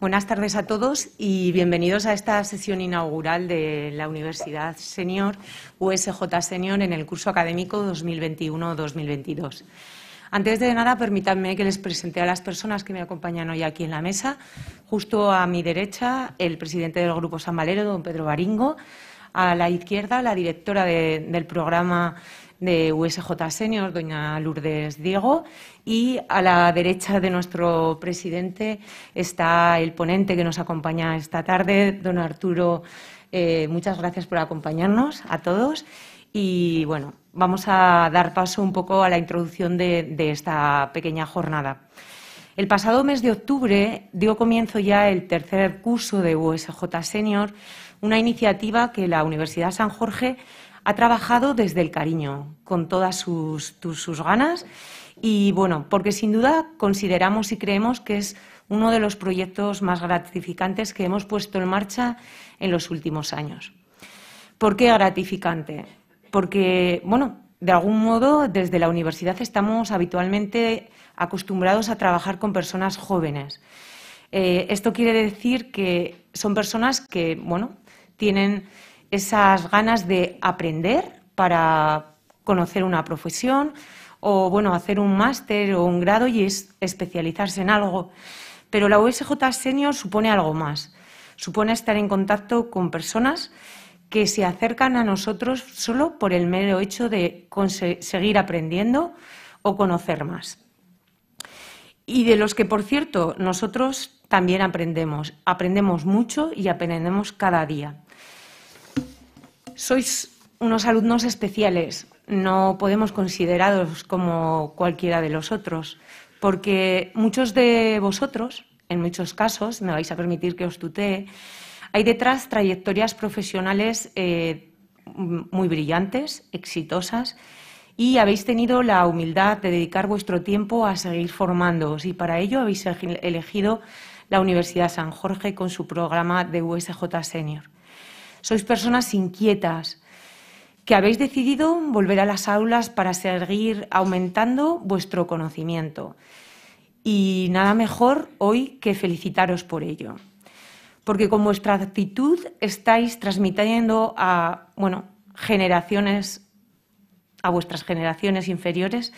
Buenas tardes a todos y bienvenidos a esta sesión inaugural de la Universidad Senior, USJ Senior, en el curso académico 2021-2022. Antes de nada, permítanme que les presente a las personas que me acompañan hoy aquí en la mesa. Justo a mi derecha, el presidente del Grupo San Valero, don Pedro Baringo. A la izquierda, la directora del programa de USJ Senior, doña Lourdes Diego, y a la derecha de nuestro presidente está el ponente que nos acompaña esta tarde, don Arturo. Eh, muchas gracias por acompañarnos a todos y bueno, vamos a dar paso un poco a la introducción de, de esta pequeña jornada. El pasado mes de octubre dio comienzo ya el tercer curso de USJ Senior, una iniciativa que la Universidad San Jorge ha trabajado desde el cariño, con todas sus, sus ganas y bueno, porque sin duda consideramos y creemos que es uno de los proyectos más gratificantes que hemos puesto en marcha en los últimos años. ¿Por qué gratificante? Porque, bueno, de algún modo desde la universidad estamos habitualmente acostumbrados a trabajar con personas jóvenes. Eh, esto quiere decir que son personas que, bueno, tienen esas ganas de aprender para conocer una profesión o bueno, hacer un máster o un grado y especializarse en algo. Pero la USJ Senior supone algo más. Supone estar en contacto con personas que se acercan a nosotros solo por el mero hecho de seguir aprendiendo o conocer más. Y de los que, por cierto, nosotros también aprendemos. Aprendemos mucho y aprendemos cada día. Sois unos alumnos especiales, no podemos consideraros como cualquiera de los otros, porque muchos de vosotros, en muchos casos, me vais a permitir que os tutee, hay detrás trayectorias profesionales eh, muy brillantes, exitosas, y habéis tenido la humildad de dedicar vuestro tiempo a seguir formándoos, y para ello habéis elegido la Universidad San Jorge con su programa de USJ Senior. Sois personas inquietas que habéis decidido volver a las aulas para seguir aumentando vuestro conocimiento. Y nada mejor hoy que felicitaros por ello. Porque con vuestra actitud estáis transmitiendo a, bueno, generaciones, a vuestras generaciones inferiores,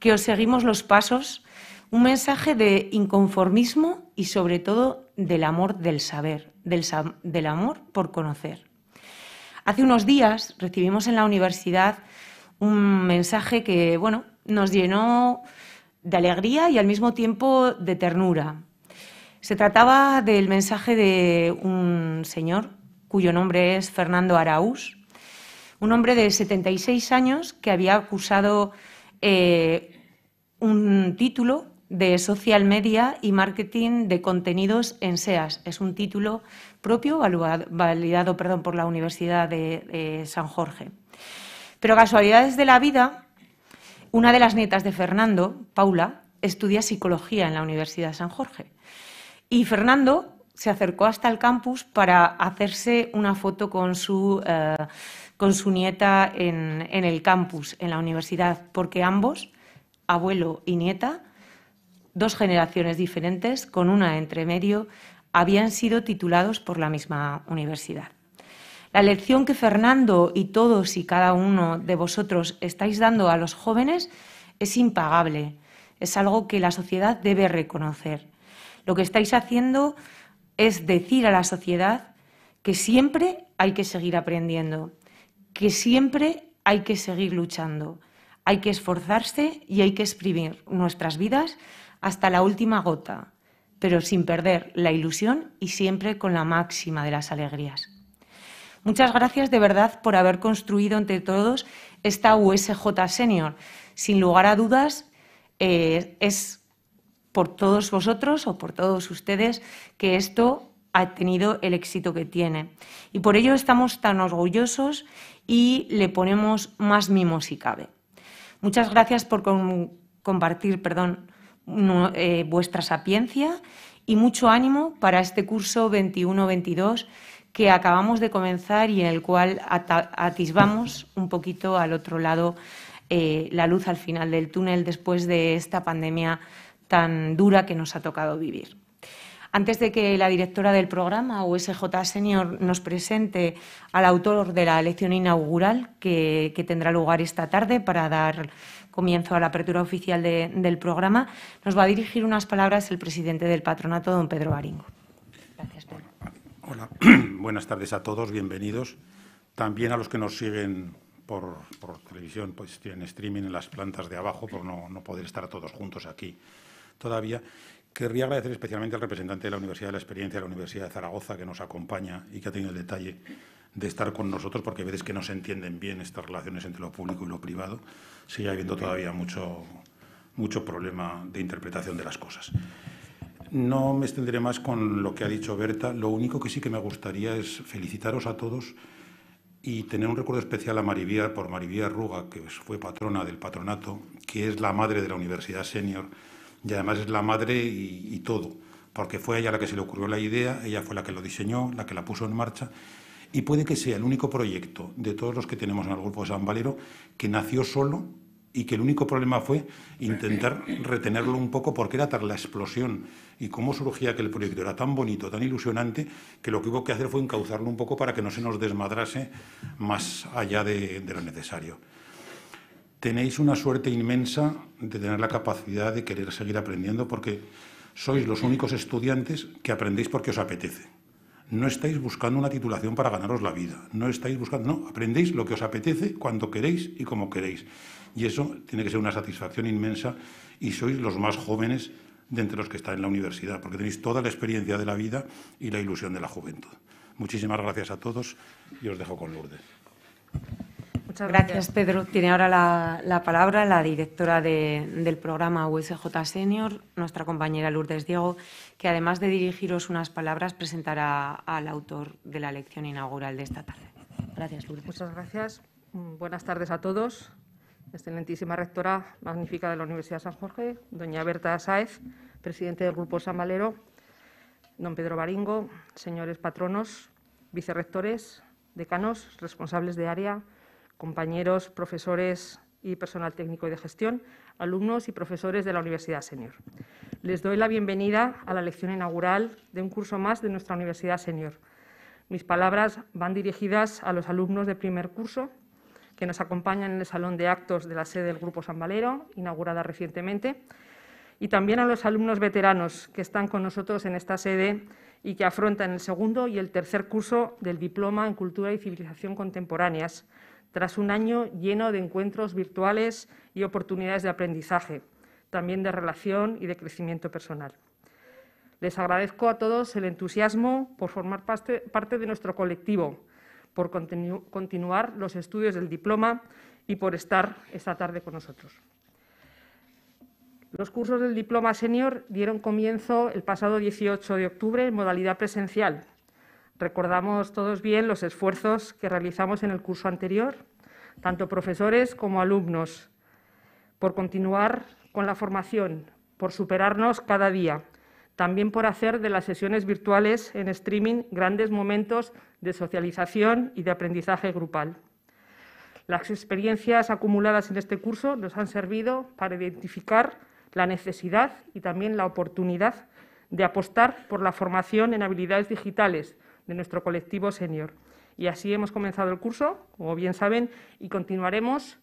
que os seguimos los pasos, un mensaje de inconformismo y sobre todo del amor del saber del, amor por conocer. Hace unos días recibimos en la universidad un mensaje que, bueno, nos llenó de alegría y al mismo tiempo de ternura. Se trataba del mensaje de un señor cuyo nombre es Fernando Araúz, un hombre de 76 años que había acusado eh, un título de Social Media y Marketing de Contenidos en SEAS. Es un título propio validado, perdón, por la Universidad de, San Jorge. Pero casualidades de la vida, una de las nietas de Fernando, Paula, estudia psicología en la Universidad de San Jorge. Y Fernando se acercó hasta el campus para hacerse una foto con su, eh, con su nieta en el campus, en la universidad, porque ambos, abuelo y nieta, dos generaciones diferentes, con una entre medio, habían sido titulados por la misma universidad. La lección que Fernando y todos y cada uno de vosotros estáis dando a los jóvenes es impagable, es algo que la sociedad debe reconocer. Lo que estáis haciendo es decir a la sociedad que siempre hay que seguir aprendiendo, que siempre hay que seguir luchando, hay que esforzarse y hay que exprimir nuestras vidas hasta la última gota, pero sin perder la ilusión y siempre con la máxima de las alegrías. Muchas gracias de verdad por haber construido entre todos esta USJ Senior. Sin lugar a dudas, eh, es por todos vosotros o por todos ustedes que esto ha tenido el éxito que tiene. Y por ello estamos tan orgullosos y le ponemos más mimo si cabe. Muchas gracias por compartir perdón, eh, vuestra sapiencia y mucho ánimo para este curso 21-22 que acabamos de comenzar y en el cual atisbamos un poquito al otro lado eh, la luz al final del túnel después de esta pandemia tan dura que nos ha tocado vivir. Antes de que la directora del programa, USJ Senior, nos presente al autor de la lección inaugural que tendrá lugar esta tarde para dar comienzo a la apertura oficial del programa, nos va a dirigir unas palabras el presidente del patronato, don Pedro Baringo. Gracias, Pedro. Hola, buenas tardes a todos, bienvenidos. También a los que nos siguen por, televisión, pues tienen streaming en las plantas de abajo, por no, no poder estar todos juntos aquí todavía. Querría agradecer especialmente al representante de la Universidad de la Experiencia de la Universidad de Zaragoza que nos acompaña y que ha tenido el detalle de estar con nosotros, porque a veces que no se entienden bien estas relaciones entre lo público y lo privado, sigue habiendo todavía mucho, mucho problema de interpretación de las cosas. No me extenderé más con lo que ha dicho Berta, lo único que sí que me gustaría es felicitaros a todos y tener un recuerdo especial a Marivía, por Marivía Ruga, que fue patrona del patronato, que es la madre de la Universidad Senior y además es la madre y, todo, porque fue ella la que se le ocurrió la idea, ella fue la que lo diseñó, la que la puso en marcha y puede que sea el único proyecto de todos los que tenemos en el Grupo de San Valero que nació solo y que el único problema fue intentar retenerlo un poco porque era tal la explosión y cómo surgía que el proyecto. Era tan bonito, tan ilusionante, que lo que hubo que hacer fue encauzarlo un poco para que no se nos desmadrase más allá de lo necesario. Tenéis una suerte inmensa de tener la capacidad de querer seguir aprendiendo porque sois los únicos estudiantes que aprendéis porque os apetece no estáis buscando una titulación para ganaros la vida, no estáis buscando, no, aprendéis lo que os apetece, cuando queréis y como queréis. Y eso tiene que ser una satisfacción inmensa y sois los más jóvenes de entre los que están en la universidad, porque tenéis toda la experiencia de la vida y la ilusión de la juventud. Muchísimas gracias a todos y os dejo con Lourdes. Muchas gracias, Pedro. Tiene ahora la, palabra la directora del programa USJ Senior, nuestra compañera Lourdes Diego, que además de dirigiros unas palabras, presentará al autor de la lección inaugural de esta tarde. Gracias, Lourdes. Muchas gracias. Mm, buenas tardes a todos. Excelentísima rectora magnífica de la Universidad de San Jorge, doña Berta Saez, presidente del Grupo San Valero, don Pedro Baringo, señores patronos, vicerrectores, decanos, responsables de área, compañeros, profesores y personal técnico de gestión, alumnos y profesores de la Universidad Senior. Les doy la bienvenida a la lección inaugural de un curso más de nuestra Universidad Senior. Mis palabras van dirigidas a los alumnos de primer curso que nos acompañan en el Salón de Actos de la sede del Grupo San Valero, inaugurada recientemente, y también a los alumnos veteranos que están con nosotros en esta sede y que afrontan el segundo y el tercer curso del Diploma en Cultura y Civilización Contemporáneas, tras un año lleno de encuentros virtuales y oportunidades de aprendizaje, también de relación y de crecimiento personal. Les agradezco a todos el entusiasmo por formar parte, de nuestro colectivo, por continuar los estudios del diploma y por estar esta tarde con nosotros. Los cursos del diploma senior dieron comienzo el pasado 18 de octubre en modalidad presencial, Recordamos todos bien los esfuerzos que realizamos en el curso anterior, tanto profesores como alumnos, por continuar con la formación, por superarnos cada día, también por hacer de las sesiones virtuales en streaming grandes momentos de socialización y de aprendizaje grupal. Las experiencias acumuladas en este curso nos han servido para identificar la necesidad y también la oportunidad de apostar por la formación en habilidades digitales de nuestro colectivo senior. Y así hemos comenzado el curso, como bien saben, y continuaremos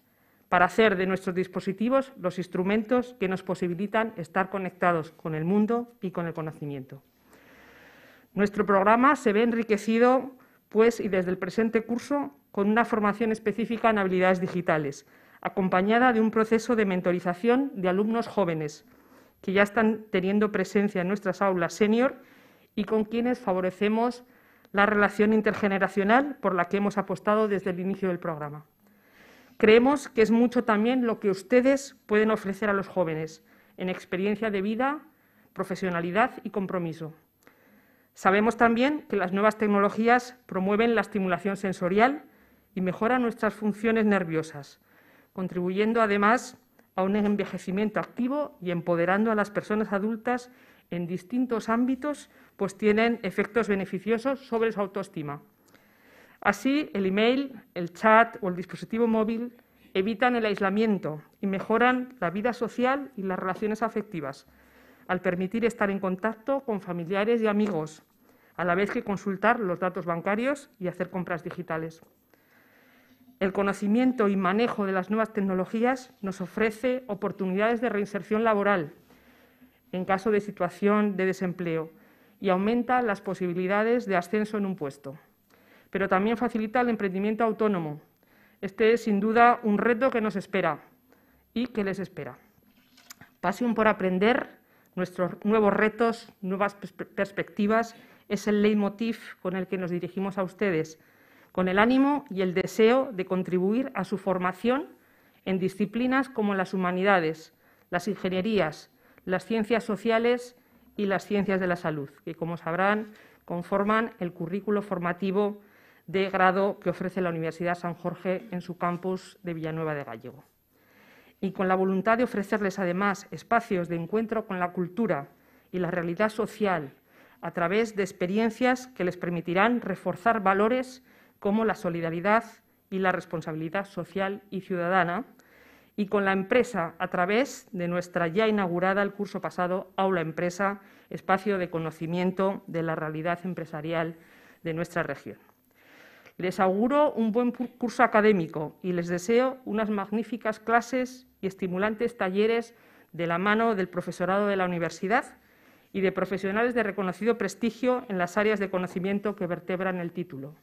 para hacer de nuestros dispositivos los instrumentos que nos posibilitan estar conectados con el mundo y con el conocimiento. Nuestro programa se ve enriquecido, pues, y desde el presente curso, con una formación específica en habilidades digitales, acompañada de un proceso de mentorización de alumnos jóvenes que ya están teniendo presencia en nuestras aulas senior y con quienes favorecemos la relación intergeneracional por la que hemos apostado desde el inicio del programa. Creemos que es mucho también lo que ustedes pueden ofrecer a los jóvenes en experiencia de vida, profesionalidad y compromiso. Sabemos también que las nuevas tecnologías promueven la estimulación sensorial y mejoran nuestras funciones nerviosas, contribuyendo además a un envejecimiento activo y empoderando a las personas adultas en distintos ámbitos pues tienen efectos beneficiosos sobre su autoestima. Así, el email, el chat o el dispositivo móvil evitan el aislamiento y mejoran la vida social y las relaciones afectivas, al permitir estar en contacto con familiares y amigos, a la vez que consultar los datos bancarios y hacer compras digitales. El conocimiento y manejo de las nuevas tecnologías nos ofrece oportunidades de reinserción laboral en caso de situación de desempleo y aumenta las posibilidades de ascenso en un puesto. Pero también facilita el emprendimiento autónomo. Este es sin duda un reto que nos espera y que les espera. Pasión por aprender, nuestros nuevos retos, nuevas perspectivas, es el leitmotiv con el que nos dirigimos a ustedes, con el ánimo y el deseo de contribuir a su formación en disciplinas como las humanidades, las ingenierías, las ciencias sociales y las ciencias de la salud, que como sabrán conforman el currículo formativo de grado que ofrece la Universidad San Jorge en su campus de Villanueva de Gallego. Y con la voluntad de ofrecerles además espacios de encuentro con la cultura y la realidad social a través de experiencias que les permitirán reforzar valores como la solidaridad y la responsabilidad social y ciudadana, y con la empresa a través de nuestra ya inaugurada el curso pasado Aula Empresa, espacio de conocimiento de la realidad empresarial de nuestra región. Les auguro un buen curso académico y les deseo unas magníficas clases y estimulantes talleres de la mano del profesorado de la universidad y de profesionales de reconocido prestigio en las áreas de conocimiento que vertebran el título.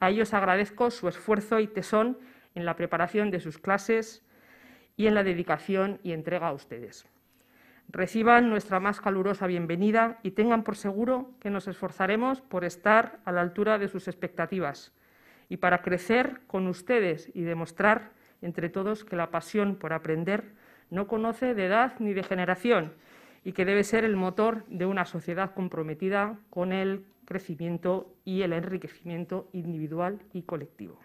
A ellos agradezco su esfuerzo y tesón en la preparación de sus clases, y en la dedicación y entrega a ustedes. Reciban nuestra más calurosa bienvenida y tengan por seguro que nos esforzaremos por estar a la altura de sus expectativas y para crecer con ustedes y demostrar entre todos que la pasión por aprender no conoce de edad ni de generación y que debe ser el motor de una sociedad comprometida con el crecimiento y el enriquecimiento individual y colectivo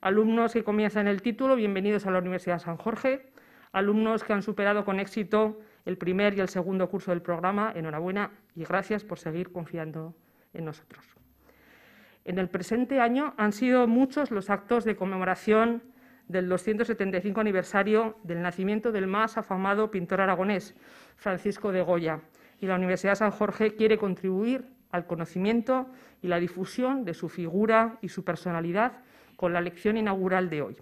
alumnos que comienzan el título, bienvenidos a la Universidad San Jorge, alumnos que han superado con éxito el primer y el segundo curso del programa, enhorabuena y gracias por seguir confiando en nosotros. En el presente año han sido muchos los actos de conmemoración del 275 aniversario del nacimiento del más afamado pintor aragonés, Francisco de Goya, y la Universidad San Jorge quiere contribuir al conocimiento y la difusión de su figura y su personalidad con la lección inaugural de hoy.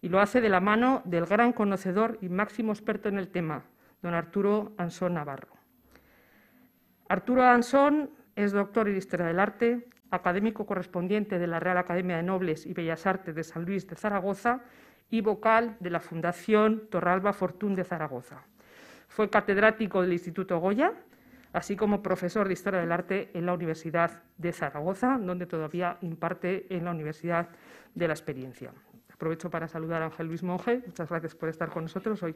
Y lo hace de la mano del gran conocedor y máximo experto en el tema, don Arturo Ansón Navarro. Arturo Ansón es doctor en Historia del Arte, académico correspondiente de la Real Academia de Nobles y Bellas Artes de San Luis de Zaragoza y vocal de la Fundación Torralba Fortún de Zaragoza. Fue catedrático del Instituto Goya así como profesor de Historia del Arte en la Universidad de Zaragoza, donde todavía imparte en la Universidad de la Experiencia. Aprovecho para saludar a Ángel Luis Monge, muchas gracias por estar con nosotros hoy.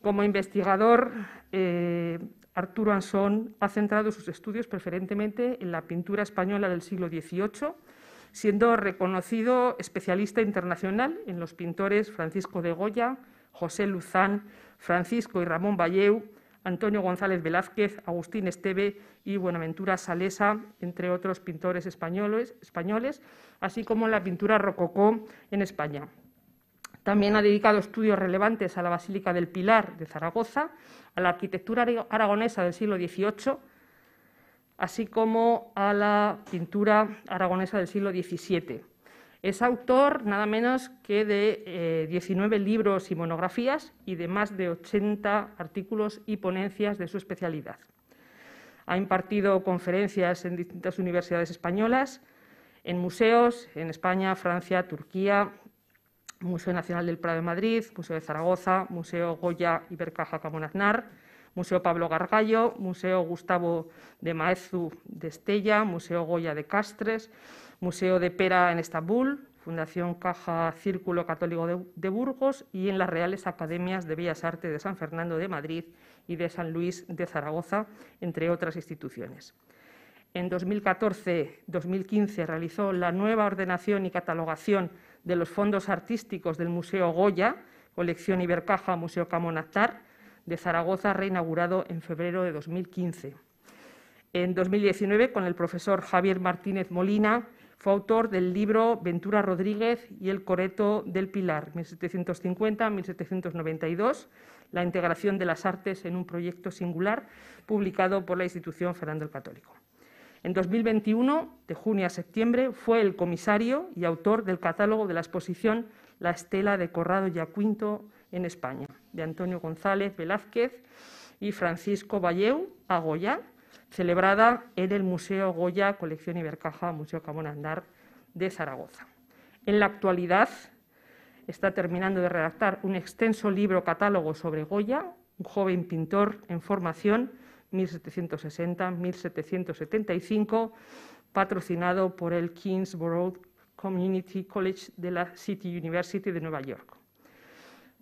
Como investigador, eh, Arturo Ansón ha centrado sus estudios preferentemente en la pintura española del siglo XVIII, siendo reconocido especialista internacional en los pintores Francisco de Goya, José Luzán, Francisco y Ramón Valleu, Antonio González Velázquez, Agustín Esteve y Buenaventura Salesa, entre otros pintores españoles, españoles así como la pintura rococó en España. También ha dedicado estudios relevantes a la Basílica del Pilar de Zaragoza, a la arquitectura aragonesa del siglo XVIII, así como a la pintura aragonesa del siglo XVII. Es autor nada menos que de 19 eh, libros y monografías y de más de 80 artículos y ponencias de su especialidad. Ha impartido conferencias en distintas universidades españolas, en museos, en España, Francia, Turquía, Museo Nacional del Prado de Madrid, Museo de Zaragoza, Museo Goya y Bercaja Museo Pablo Gargallo, Museo Gustavo de Maezu de Estella, Museo Goya de Castres, Museo de Pera en Estambul, Fundación Caja Círculo Católico de, Burgos y en las Reales Academias de Bellas Artes de San Fernando de Madrid y de San Luis de Zaragoza, entre otras instituciones. En 2014-2015 realizó la nueva ordenación y catalogación de los fondos artísticos del Museo Goya, colección Ibercaja Museo Camonatar de Zaragoza, reinaugurado en febrero de 2015. En 2019, con el profesor Javier Martínez Molina, fue autor del libro Ventura Rodríguez y el Coreto del Pilar, 1750-1792, La integración de las artes en un proyecto singular, publicado por la institución Fernando el Católico. En 2021, de junio a septiembre, fue el comisario y autor del catálogo de la exposición La Estela de Corrado Yaquinto en España, de Antonio González Velázquez y Francisco Valleu Agoya, celebrada en el Museo Goya, Colección Ibercaja, Museo Camón Andar de Zaragoza. En la actualidad está terminando de redactar un extenso libro catálogo sobre Goya, un joven pintor en formación, 1760-1775, patrocinado por el Kingsborough Community College de la City University de Nueva York.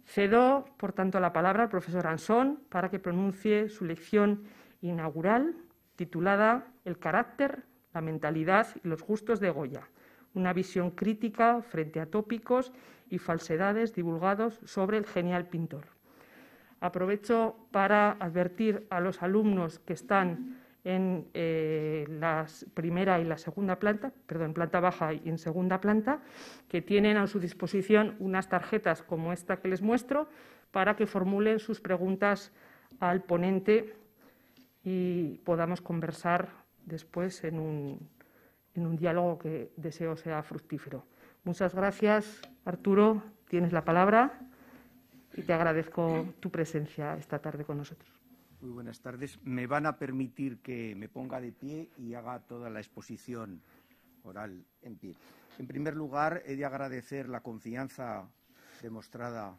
Cedo, por tanto, la palabra al profesor Anson para que pronuncie su lección inaugural titulada El carácter, la mentalidad y los gustos de Goya, una visión crítica frente a tópicos y falsedades divulgados sobre el genial pintor. Aprovecho para advertir a los alumnos que están en eh, la primera y la segunda planta, perdón, en planta baja y en segunda planta, que tienen a su disposición unas tarjetas como esta que les muestro para que formulen sus preguntas al ponente y podamos conversar después en un, en un diálogo que deseo sea fructífero. Muchas gracias, Arturo. Tienes la palabra y te agradezco tu presencia esta tarde con nosotros. Muy buenas tardes. Me van a permitir que me ponga de pie y haga toda la exposición oral en pie. En primer lugar, he de agradecer la confianza demostrada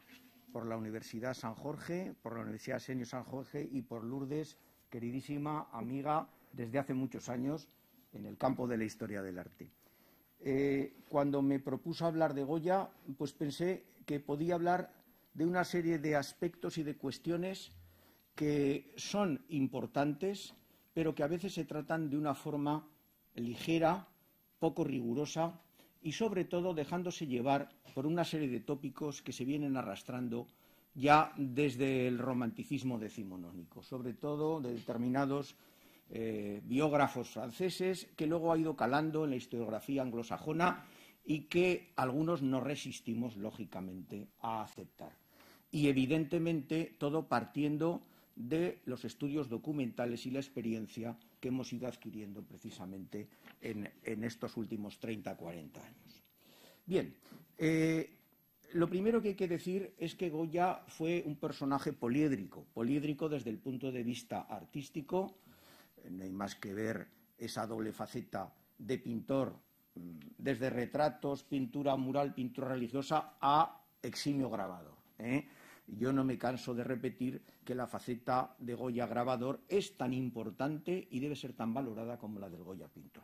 por la Universidad San Jorge, por la Universidad Senio San Jorge y por Lourdes queridísima amiga desde hace muchos años en el campo de la historia del arte. Eh, cuando me propuso hablar de Goya, pues pensé que podía hablar de una serie de aspectos y de cuestiones que son importantes, pero que a veces se tratan de una forma ligera, poco rigurosa y sobre todo dejándose llevar por una serie de tópicos que se vienen arrastrando ya desde el romanticismo decimonónico, sobre todo de determinados eh, biógrafos franceses, que luego ha ido calando en la historiografía anglosajona y que algunos no resistimos, lógicamente, a aceptar. Y, evidentemente, todo partiendo de los estudios documentales y la experiencia que hemos ido adquiriendo precisamente en, estos últimos 30, 40 años. Bien, eh, lo primero que hay que decir es que Goya fue un personaje poliédrico, poliédrico desde el punto de vista artístico, eh, no hay más que ver esa doble faceta de pintor, mm, desde retratos, pintura mural, pintura religiosa, a eximio grabador. ¿eh? Yo no me canso de repetir que la faceta de Goya grabador es tan importante y debe ser tan valorada como la del Goya pintor.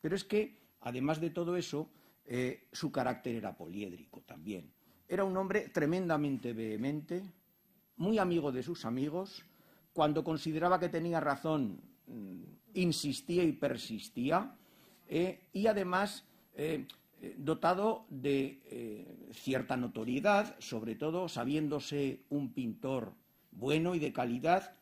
Pero es que, además de todo eso, eh, su carácter era poliédrico Bien, era un hombre tremendamente vehemente, muy amigo de sus amigos, cuando consideraba que tenía razón, mm, insistía y persistía, eh, y además eh, eh, dotado de cierta notoriedad, sobre todo sabiéndose un pintor bueno y de calidad,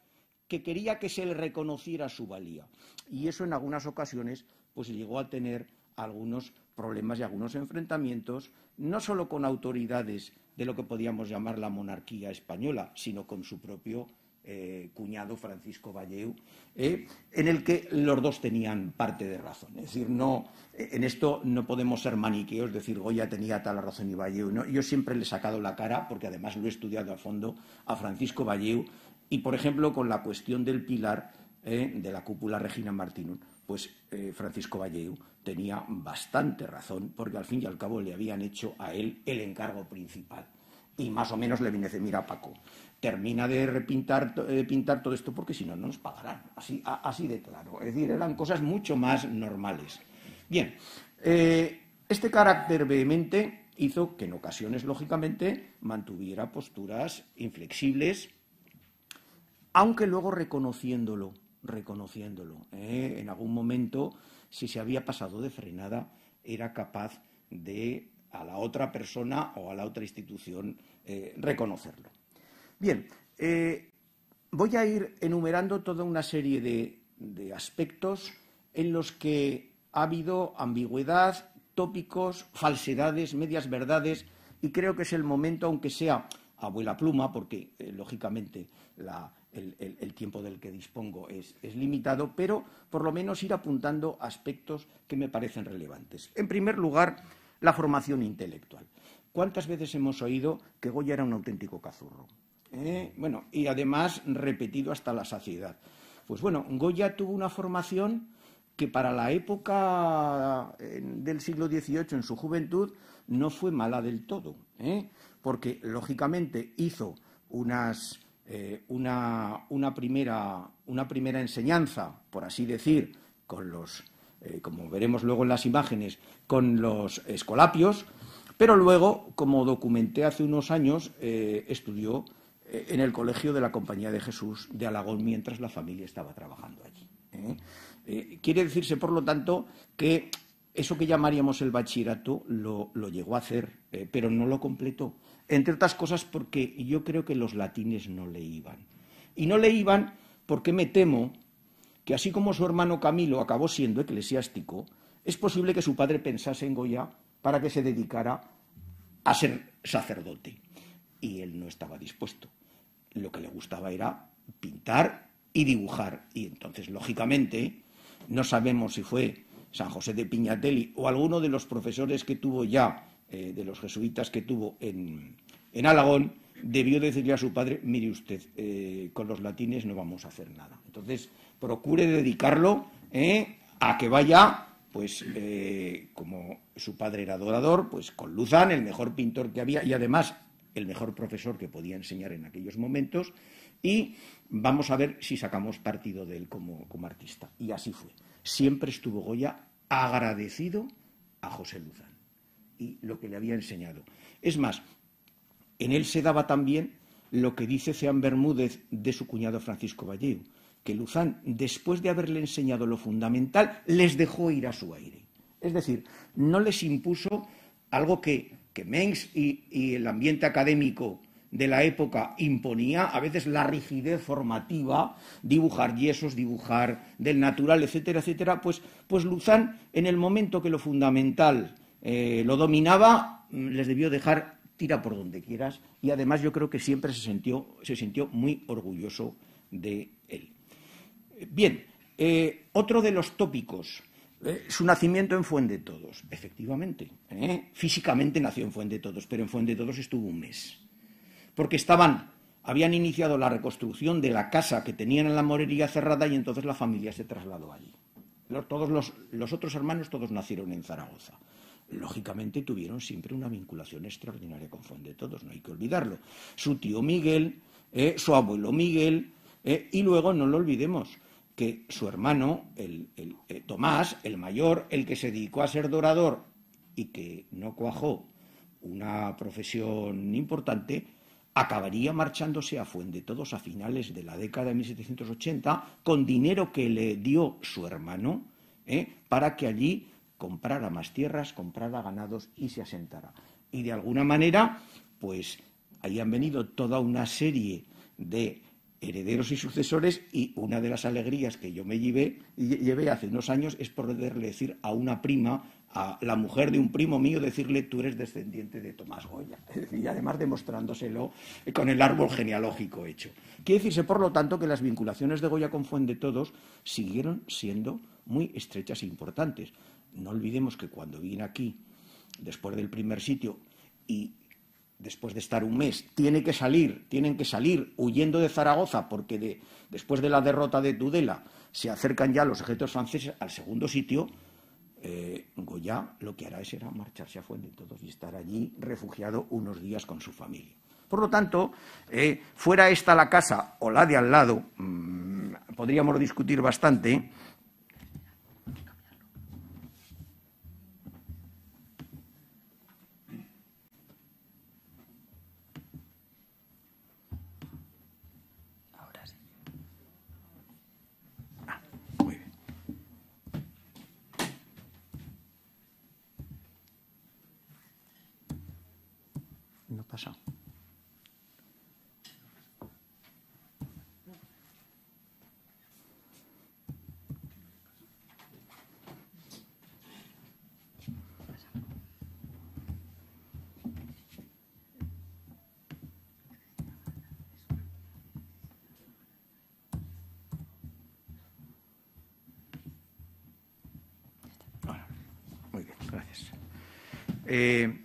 que quería que se le reconociera su valía. Y eso en algunas ocasiones pues llegó a tener algunos problemas y algunos enfrentamientos, no solo con autoridades de lo que podíamos llamar la monarquía española, sino con su propio eh, cuñado Francisco Valleu, eh, en el que los dos tenían parte de razón. Es decir, no, en esto no podemos ser maniqueos, decir Goya tenía tal razón y Valleu. ¿no? Yo siempre le he sacado la cara, porque además lo he estudiado a fondo, a Francisco Valleu, y por ejemplo con la cuestión del pilar eh, de la cúpula Regina Martín pues eh, Francisco Valleu tenía bastante razón, porque al fin y al cabo le habían hecho a él el encargo principal. Y más o menos le viene a decir, mira Paco, termina de repintar eh, pintar todo esto porque si no, no nos pagarán. Así, así de claro. Es decir, eran cosas mucho más normales. Bien, eh, este carácter vehemente hizo que en ocasiones, lógicamente, mantuviera posturas inflexibles, aunque luego reconociéndolo reconociéndolo. ¿eh? En algún momento, si se había pasado de frenada, era capaz de a la otra persona o a la otra institución eh, reconocerlo. Bien, eh, voy a ir enumerando toda una serie de, aspectos en los que ha habido ambigüedad, tópicos, falsedades, medias verdades, y creo que es el momento, aunque sea abuela pluma, porque lógicamente la, el, tiempo del que dispongo es, limitado, pero por lo menos ir apuntando aspectos que me parecen relevantes. En primer lugar, la formación intelectual. ¿Cuántas veces hemos oído que Goya era un auténtico cazurro? ¿Eh? bueno, y además repetido hasta la saciedad. Pues bueno, Goya tuvo una formación que para la época eh, del siglo XVIII, en su juventud, no fue mala del todo, ¿eh? porque lógicamente hizo unas eh, una, primera, una, primera, enseñanza, por así decir, con los, eh, como veremos luego en las imágenes, con los escolapios, pero luego, como documenté hace unos años, eh, estudió en el colegio de la Compañía de Jesús de Alagón mientras la familia estaba trabajando allí. quiere decirse, por lo tanto, que eso que llamaríamos el bachillerato lo llegó a hacer, pero no lo completó entre otras cosas porque yo creo que los latines no le iban. Y no le iban porque me temo que así como su hermano Camilo acabó siendo eclesiástico, es posible que su padre pensase en Goya para que se dedicara a ser sacerdote. Y él no estaba dispuesto. Lo que le gustaba era pintar y dibujar. Y entonces, lógicamente, no sabemos si fue San José de Piñatelli o alguno de los profesores que tuvo ya eh, de los jesuitas que tuvo en, en Alagón, debió decirle a su padre, mire usted, eh, con los latines no vamos a hacer nada. Entonces, procure dedicarlo eh, a que vaya, pues como su padre era adorador, pues con Luzán, el mejor pintor que había y además el mejor profesor que podía enseñar en aquellos momentos, y vamos a ver si sacamos partido de él como, como artista. Y así fue. Siempre estuvo Goya agradecido a José Luzán y lo que le había enseñado. Es más, en él se daba también lo que dice Sean Bermúdez de su cuñado Francisco Valleu, que Luzán, después de haberle enseñado lo fundamental, les dejó ir a su aire. Es decir, no les impuso algo que, Mengs y, y el ambiente académico de la época imponía a veces la rigidez formativa, dibujar yesos, dibujar del natural, etcétera, etcétera, pues, pues Luzán, en el momento que lo fundamental eh, lo dominaba, mm, les debió dejar tira por donde quieras y además yo creo que siempre se sintió, muy orgulloso de él. Bien, eh, otro de los tópicos, eh, su nacimiento en Fuente Todos, efectivamente. Físicamente nació en Fuente Todos, pero en Fuente Todos estuvo un mes, porque estaban habían iniciado la reconstrucción de la casa que tenían en la morería cerrada y entonces la familia se trasladó allí. todos los, otros hermanos todos nacieron en Zaragoza lógicamente tuvieron siempre una vinculación extraordinaria con Fuente Todos, no hay que olvidarlo. Su tío Miguel, eh, su abuelo Miguel, eh, y luego no lo olvidemos que su hermano, el, eh, Tomás, el mayor, el que se dedicó a ser dorador y que no cuajó una profesión importante, acabaría marchándose a Fuente Todos a finales de la década de 1780 con dinero que le dio su hermano para que allí comprara más tierras, comprara ganados y se asentara. Y de alguna manera, pues ahí han venido toda una serie de herederos y sucesores y una de las alegrías que yo me llevé, llevé hace unos años es poderle decir a una prima, a la mujer de un primo mío, decirle tú eres descendiente de Tomás Goya. Y además demostrándoselo con el árbol genealógico hecho. Quiere decirse, por lo tanto, que las vinculaciones de Goya con Fuente Todos siguieron siendo muy estrechas e importantes no olvidemos que cuando viene aquí, después del primer sitio, y después de estar un mes, tiene que salir, tienen que salir huyendo de Zaragoza, porque después de la derrota de Tudela se acercan ya los ejércitos franceses al segundo sitio, eh, Goya lo que hará será marcharse a Fuente todos y estar allí refugiado unos días con su familia. Por lo tanto, eh, fuera esta la casa o la de al lado, mm, podríamos discutir bastante Eh,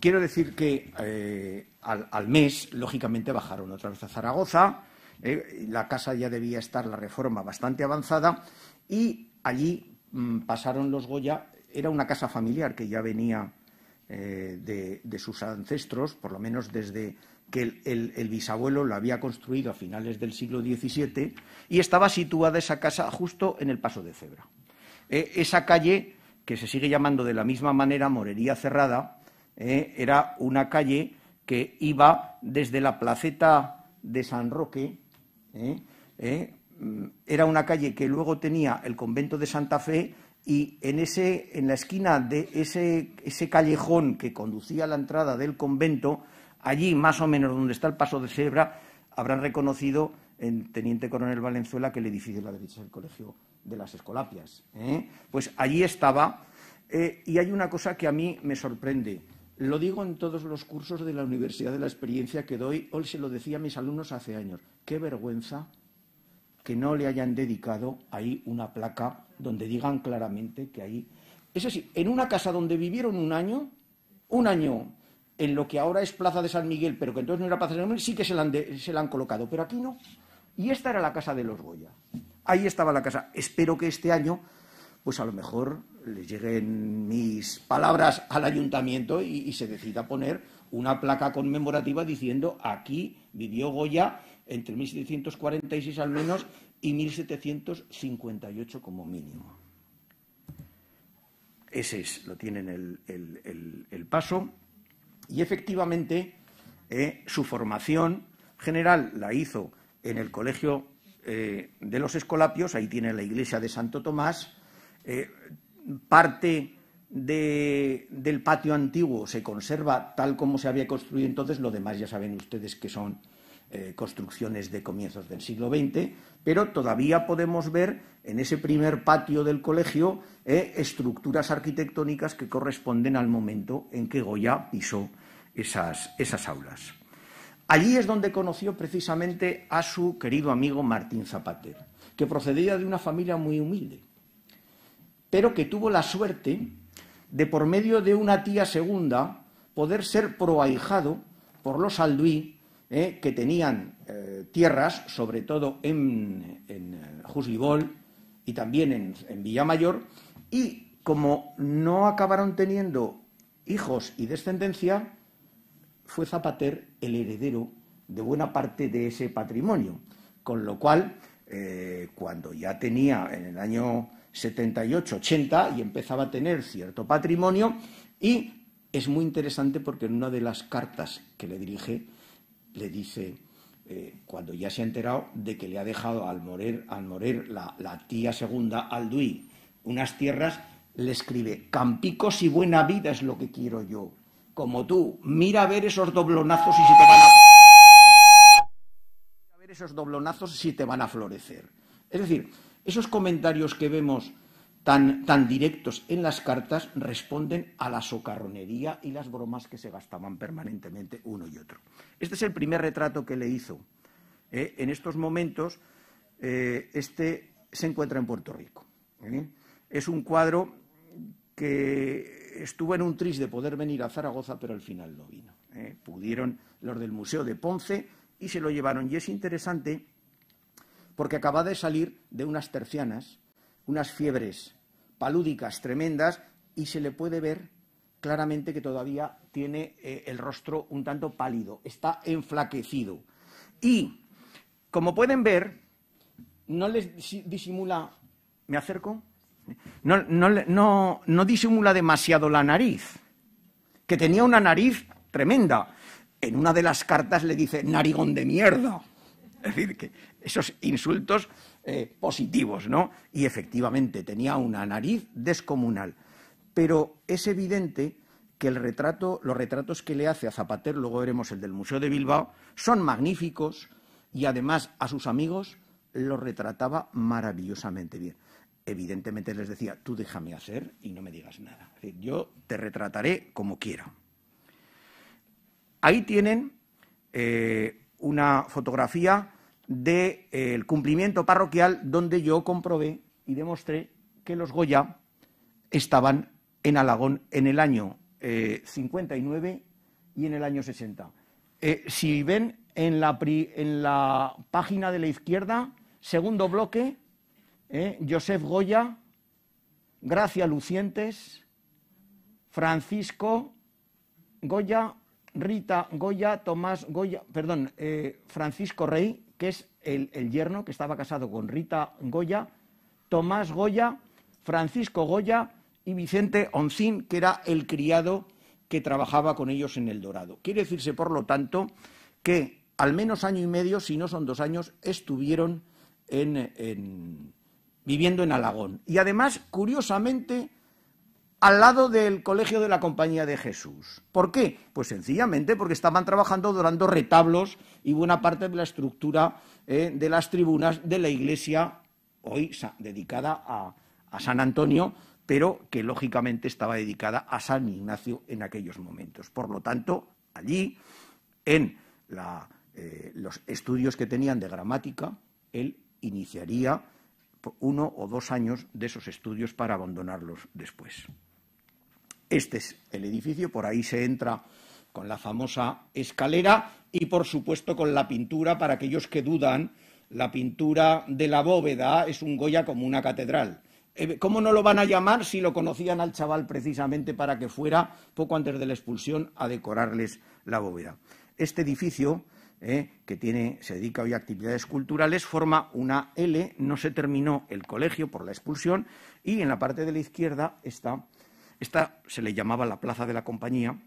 quiero decir que eh, al, mes, lógicamente, bajaron otra vez a Zaragoza. Eh, la casa ya debía estar la reforma bastante avanzada y allí mm, pasaron los Goya. Era una casa familiar que ya venía de, sus ancestros, por lo menos desde que el, bisabuelo la había construido a finales del siglo XVII y estaba situada esa casa justo en el Paso de Cebra. esa calle que se sigue llamando de la misma manera Morería Cerrada, eh, era una calle que iba desde la placeta de San Roque, eh, eh, mm, era una calle que luego tenía el convento de Santa Fe y en, ese, en la esquina de ese, ese callejón que conducía a la entrada del convento, allí más o menos donde está el paso de cebra, habrán reconocido en teniente coronel Valenzuela que el edificio de la derecha es el colegio de las Escolapias. ¿eh? Pues allí estaba. Eh, y hay una cosa que a mí me sorprende. Lo digo en todos los cursos de la Universidad de la Experiencia que doy. Hoy se lo decía a mis alumnos hace años. Qué vergüenza que no le hayan dedicado ahí una placa donde digan claramente que ahí. Es así, en una casa donde vivieron un año, un año en lo que ahora es Plaza de San Miguel, pero que entonces no era Plaza de San Miguel, sí que se la han colocado, pero aquí no. Y esta era la casa de los Goya. Ahí estaba la casa. Espero que este año, pues a lo mejor les lleguen mis palabras al ayuntamiento y, se decida poner una placa conmemorativa diciendo aquí vivió Goya entre 1746 al menos y 1758 como mínimo. Ese es, lo tienen el, el, paso. Y efectivamente, eh, su formación general la hizo en el colegio eh, de los Escolapios, ahí tiene la iglesia de Santo Tomás, eh, parte del patio antiguo se conserva tal como se había construido entonces, lo demás ya saben ustedes que son eh, construcciones de comienzos del siglo XX, pero todavía podemos ver en ese primer patio del colegio estructuras arquitectónicas que corresponden al momento en que Goya pisó esas aulas. Allí es donde conoció precisamente a su querido amigo Martín Zapatero, que procedía de una familia muy humilde, pero que tuvo la suerte de, por medio de una tía segunda, poder ser proahijado por los alduí, eh, que tenían eh, tierras, sobre todo en, en eh, y también en Villamayor, y como no acabaron teniendo hijos y descendencia, fue Zapater el heredero de buena parte de ese patrimonio, con lo cual, eh, cuando ya tenía en el año 78, 80 y empezaba a tener cierto patrimonio, y es muy interesante porque en una de las cartas que le dirige le dice, eh, cuando ya se ha enterado de que le ha dejado al morir, al la, la, tía segunda, Alduí, unas tierras, le escribe, Campicos y buena vida es lo que quiero yo, como tú, mira a ver esos doblonazos y si te van a... Mira a ver esos doblonazos si te van a florecer. Es decir, esos comentarios que vemos tan, directos en las cartas responden a la socarronería y las bromas que se gastaban permanentemente uno y otro. Este es el primer retrato que le hizo. ¿eh? en estos momentos, eh, este se encuentra en Puerto Rico. ¿eh? Es un cuadro que estuvo en un tris de poder venir a Zaragoza, pero al final no vino. ¿eh? Pudieron los del Museo de Ponce y se lo llevaron. Y es interesante porque acaba de salir de unas tercianas, unas fiebres palúdicas tremendas, y se le puede ver claramente que todavía tiene eh, el rostro un tanto pálido, está enflaquecido. Y, como pueden ver, no les disimula. ¿Me acerco? no, disimula demasiado la nariz, que tenía una nariz tremenda. En una de las cartas le dice, narigón de mierda. Es decir, que esos insultos eh, positivos, ¿no? Y efectivamente tenía una nariz descomunal. Pero es evidente que los retratos que le hace a Zapatero, luego veremos el del Museo de Bilbao, son magníficos y además a sus amigos los retrataba maravillosamente bien evidentemente les decía, tú déjame hacer y no me digas nada. yo te retrataré como quiera. Ahí tienen eh, una fotografía del eh, cumplimiento parroquial donde yo comprobé y demostré que los Goya estaban en Alagón en el año 59 eh, y en el año 60. si ven en en la página de la izquierda, segundo bloque, ¿eh? Joseph Goya, Gracia Lucientes, Francisco Goya, Rita Goya, Tomás Goya, perdón, eh, Francisco Rey, que es el, yerno que estaba casado con Rita Goya, Tomás Goya, Francisco Goya y Vicente Oncín, que era el criado que trabajaba con ellos en El Dorado. Quiere decirse, por lo tanto, que al menos año y medio, si no son dos años, estuvieron en, viviendo en Alagón. Y además, curiosamente, al lado del Colegio de la Compañía de Jesús. ¿Por qué? Pues sencillamente porque estaban trabajando dorando retablos y buena parte de la estructura eh, de las tribunas de la iglesia hoy dedicada a, San Antonio, pero que lógicamente estaba dedicada a San Ignacio en aquellos momentos. Por lo tanto, allí, en eh, los estudios que tenían de gramática, él iniciaría uno o dos años de esos estudios para abandonarlos después. Este es el edificio, por ahí se entra con la famosa escalera y por supuesto con la pintura, para aquellos que dudan, la pintura de la bóveda es un Goya como una catedral. Eh, ¿Cómo no lo van a llamar si lo conocían al chaval precisamente para que fuera, poco antes de la expulsión, a decorarles la bóveda? Este edificio ¿eh? que tiene, se dedica hoy a actividades culturales, forma una L, no se terminó el colegio por la expulsión, y en la parte de la izquierda está, esta se le llamaba la Plaza de la Compañía,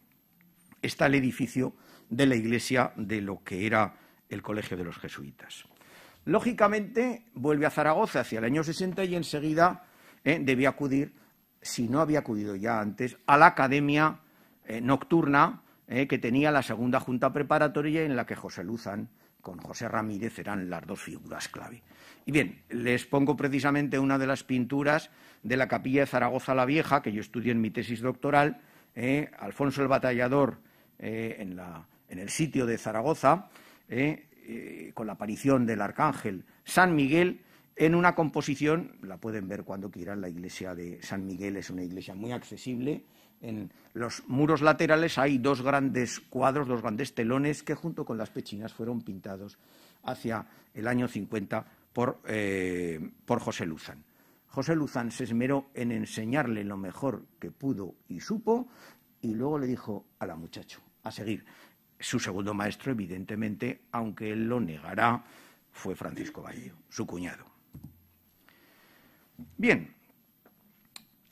está el edificio de la iglesia de lo que era el Colegio de los Jesuitas. Lógicamente, vuelve a Zaragoza hacia el año 60 y enseguida eh, debía acudir, si no había acudido ya antes, a la Academia eh, Nocturna, eh, que tenía la segunda junta preparatoria en la que José Luzán con José Ramírez eran las dos figuras clave. Y bien, les pongo precisamente una de las pinturas de la capilla de Zaragoza la Vieja, que yo estudié en mi tesis doctoral, eh, Alfonso el Batallador eh, en, en, el sitio de Zaragoza, con la aparición del arcángel San Miguel, en una composición, la pueden ver cuando quieran, la iglesia de San Miguel es una iglesia muy accesible, en los muros laterales hay dos grandes cuadros, dos grandes telones que junto con las pechinas fueron pintados hacia el año 50 eh, por, José Luzán. José Luzán se esmeró en enseñarle lo mejor que pudo y supo y luego le dijo a la muchacho, a seguir. Su segundo maestro, evidentemente, aunque él lo negará, fue Francisco Vallejo, su cuñado. Bien,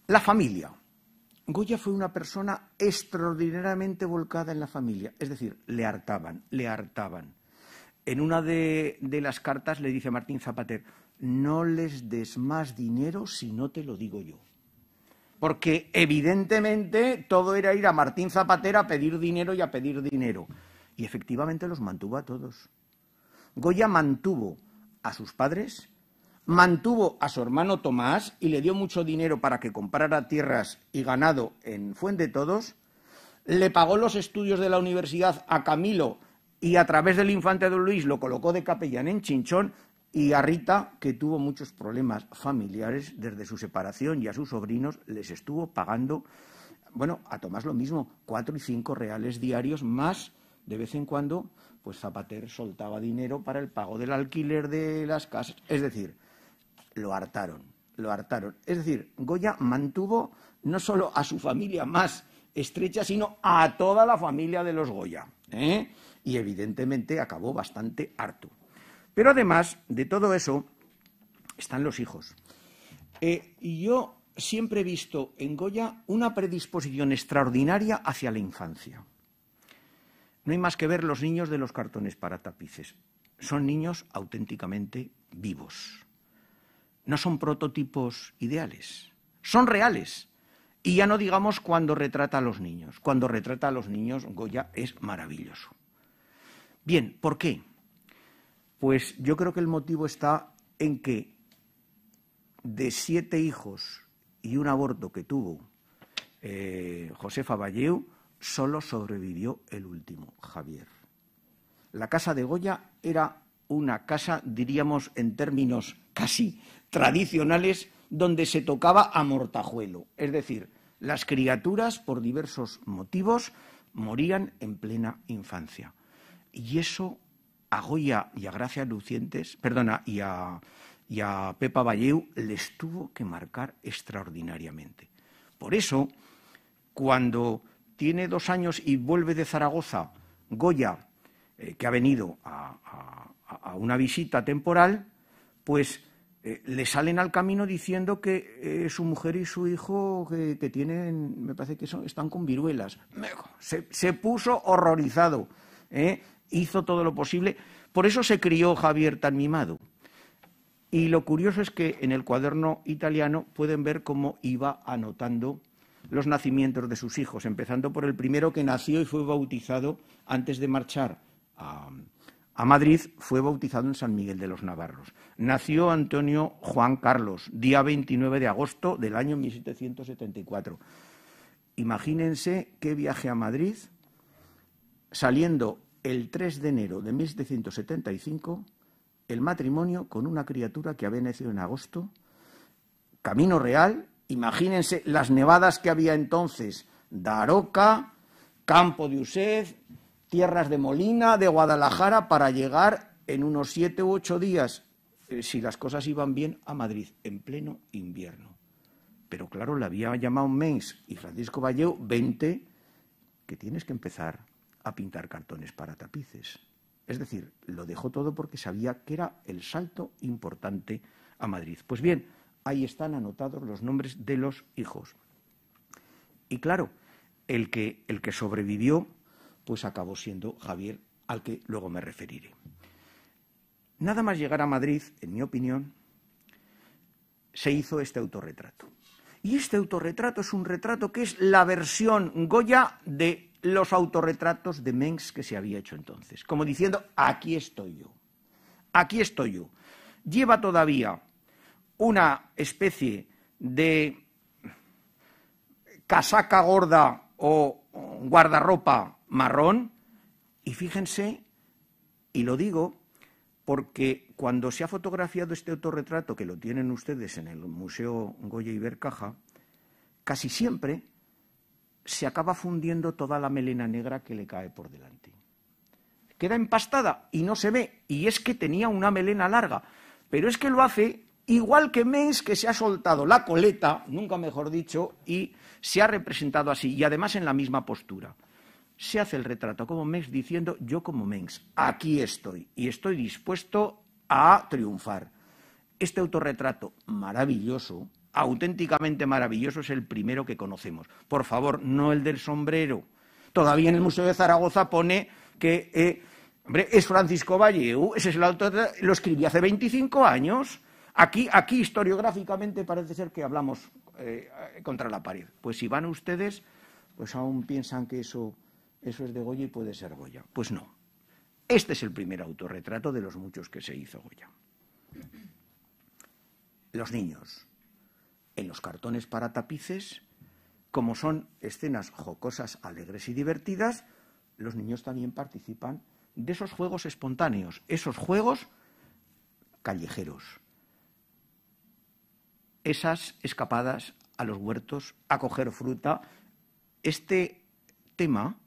la familia. Goya fue una persona extraordinariamente volcada en la familia, es decir, le hartaban, le hartaban. En una de, las cartas le dice a Martín Zapater, no les des más dinero si no te lo digo yo. Porque evidentemente todo era ir a Martín Zapatero a pedir dinero y a pedir dinero. Y efectivamente los mantuvo a todos. Goya mantuvo a sus padres, mantuvo a su hermano Tomás y le dio mucho dinero para que comprara tierras y ganado en Fuente Todos, le pagó los estudios de la universidad a Camilo y a través del infante don Luis lo colocó de capellán en Chinchón y a Rita, que tuvo muchos problemas familiares desde su separación y a sus sobrinos, les estuvo pagando, bueno, a Tomás lo mismo, cuatro y cinco reales diarios más de vez en cuando, pues Zapater soltaba dinero para el pago del alquiler de las casas. Es decir, lo hartaron, lo hartaron. Es decir, Goya mantuvo no solo a su familia más estrecha, sino a toda la familia de los Goya. ¿eh? Y evidentemente acabó bastante harto. Pero además de todo eso, están los hijos. Eh, y yo siempre he visto en Goya una predisposición extraordinaria hacia la infancia. No hay más que ver los niños de los cartones para tapices. Son niños auténticamente vivos no son prototipos ideales, son reales. Y ya no digamos cuando retrata a los niños. Cuando retrata a los niños, Goya es maravilloso. Bien, ¿por qué? Pues yo creo que el motivo está en que de siete hijos y un aborto que tuvo eh, Josefa Valleu, solo sobrevivió el último, Javier. La casa de Goya era una casa, diríamos en términos casi tradicionales donde se tocaba a mortajuelo, es decir, las criaturas, por diversos motivos, morían en plena infancia. Y eso a Goya y a Gracia Lucientes, perdona, y a, Pepa Valleu les tuvo que marcar extraordinariamente. Por eso, cuando tiene dos años y vuelve de Zaragoza, Goya, eh, que ha venido a una visita temporal, pues eh, le salen al camino diciendo que eh, su mujer y su hijo que, tienen, me parece que están con viruelas. Se, puso horrorizado, ¿eh? hizo todo lo posible. Por eso se crió Javier tan mimado. Y lo curioso es que en el cuaderno italiano pueden ver cómo iba anotando los nacimientos de sus hijos, empezando por el primero que nació y fue bautizado antes de marchar a, a Madrid, fue bautizado en San Miguel de los Navarros. Nació Antonio Juan Carlos, día 29 de agosto del año 1774. Imagínense qué viaje a Madrid, saliendo el 3 de enero de 1775, el matrimonio con una criatura que había nacido en agosto, Camino Real, imagínense las nevadas que había entonces, Daroca, Campo de Used, tierras de Molina, de Guadalajara, para llegar en unos siete u ocho días, eh, si las cosas iban bien, a Madrid, en pleno invierno. Pero claro, le había llamado mes, y Francisco Valleo 20, que tienes que empezar a pintar cartones para tapices. Es decir, lo dejó todo porque sabía que era el salto importante a Madrid. Pues bien, ahí están anotados los nombres de los hijos. Y claro, el que, el que sobrevivió pues acabó siendo Javier, al que luego me referiré. Nada más llegar a Madrid, en mi opinión, se hizo este autorretrato. Y este autorretrato es un retrato que es la versión Goya de los autorretratos de Mengs que se había hecho entonces, como diciendo, aquí estoy yo, aquí estoy yo. Lleva todavía una especie de casaca gorda o guardarropa marrón. Y fíjense, y lo digo porque cuando se ha fotografiado este autorretrato, que lo tienen ustedes en el Museo Goya y Bercaja, casi siempre se acaba fundiendo toda la melena negra que le cae por delante. Queda empastada y no se ve, y es que tenía una melena larga, pero es que lo hace igual que Menz, que se ha soltado la coleta, nunca mejor dicho, y se ha representado así, y además en la misma postura se hace el retrato como Mengs diciendo yo como Mengs, aquí estoy y estoy dispuesto a triunfar. Este autorretrato maravilloso, auténticamente maravilloso, es el primero que conocemos. Por favor, no el del sombrero. Todavía en el Museo de Zaragoza pone que eh, es Francisco Valle, ese es el autorretrato, lo escribí hace 25 años. Aquí, aquí historiográficamente parece ser que hablamos eh, contra la pared. Pues si van ustedes, pues aún piensan que eso eso es de Goya y puede ser Goya. Pues no. Este es el primer autorretrato de los muchos que se hizo Goya. Los niños. En los cartones para tapices, como son escenas jocosas, alegres y divertidas, los niños también participan de esos juegos espontáneos, esos juegos callejeros, esas escapadas a los huertos, a coger fruta. Este tema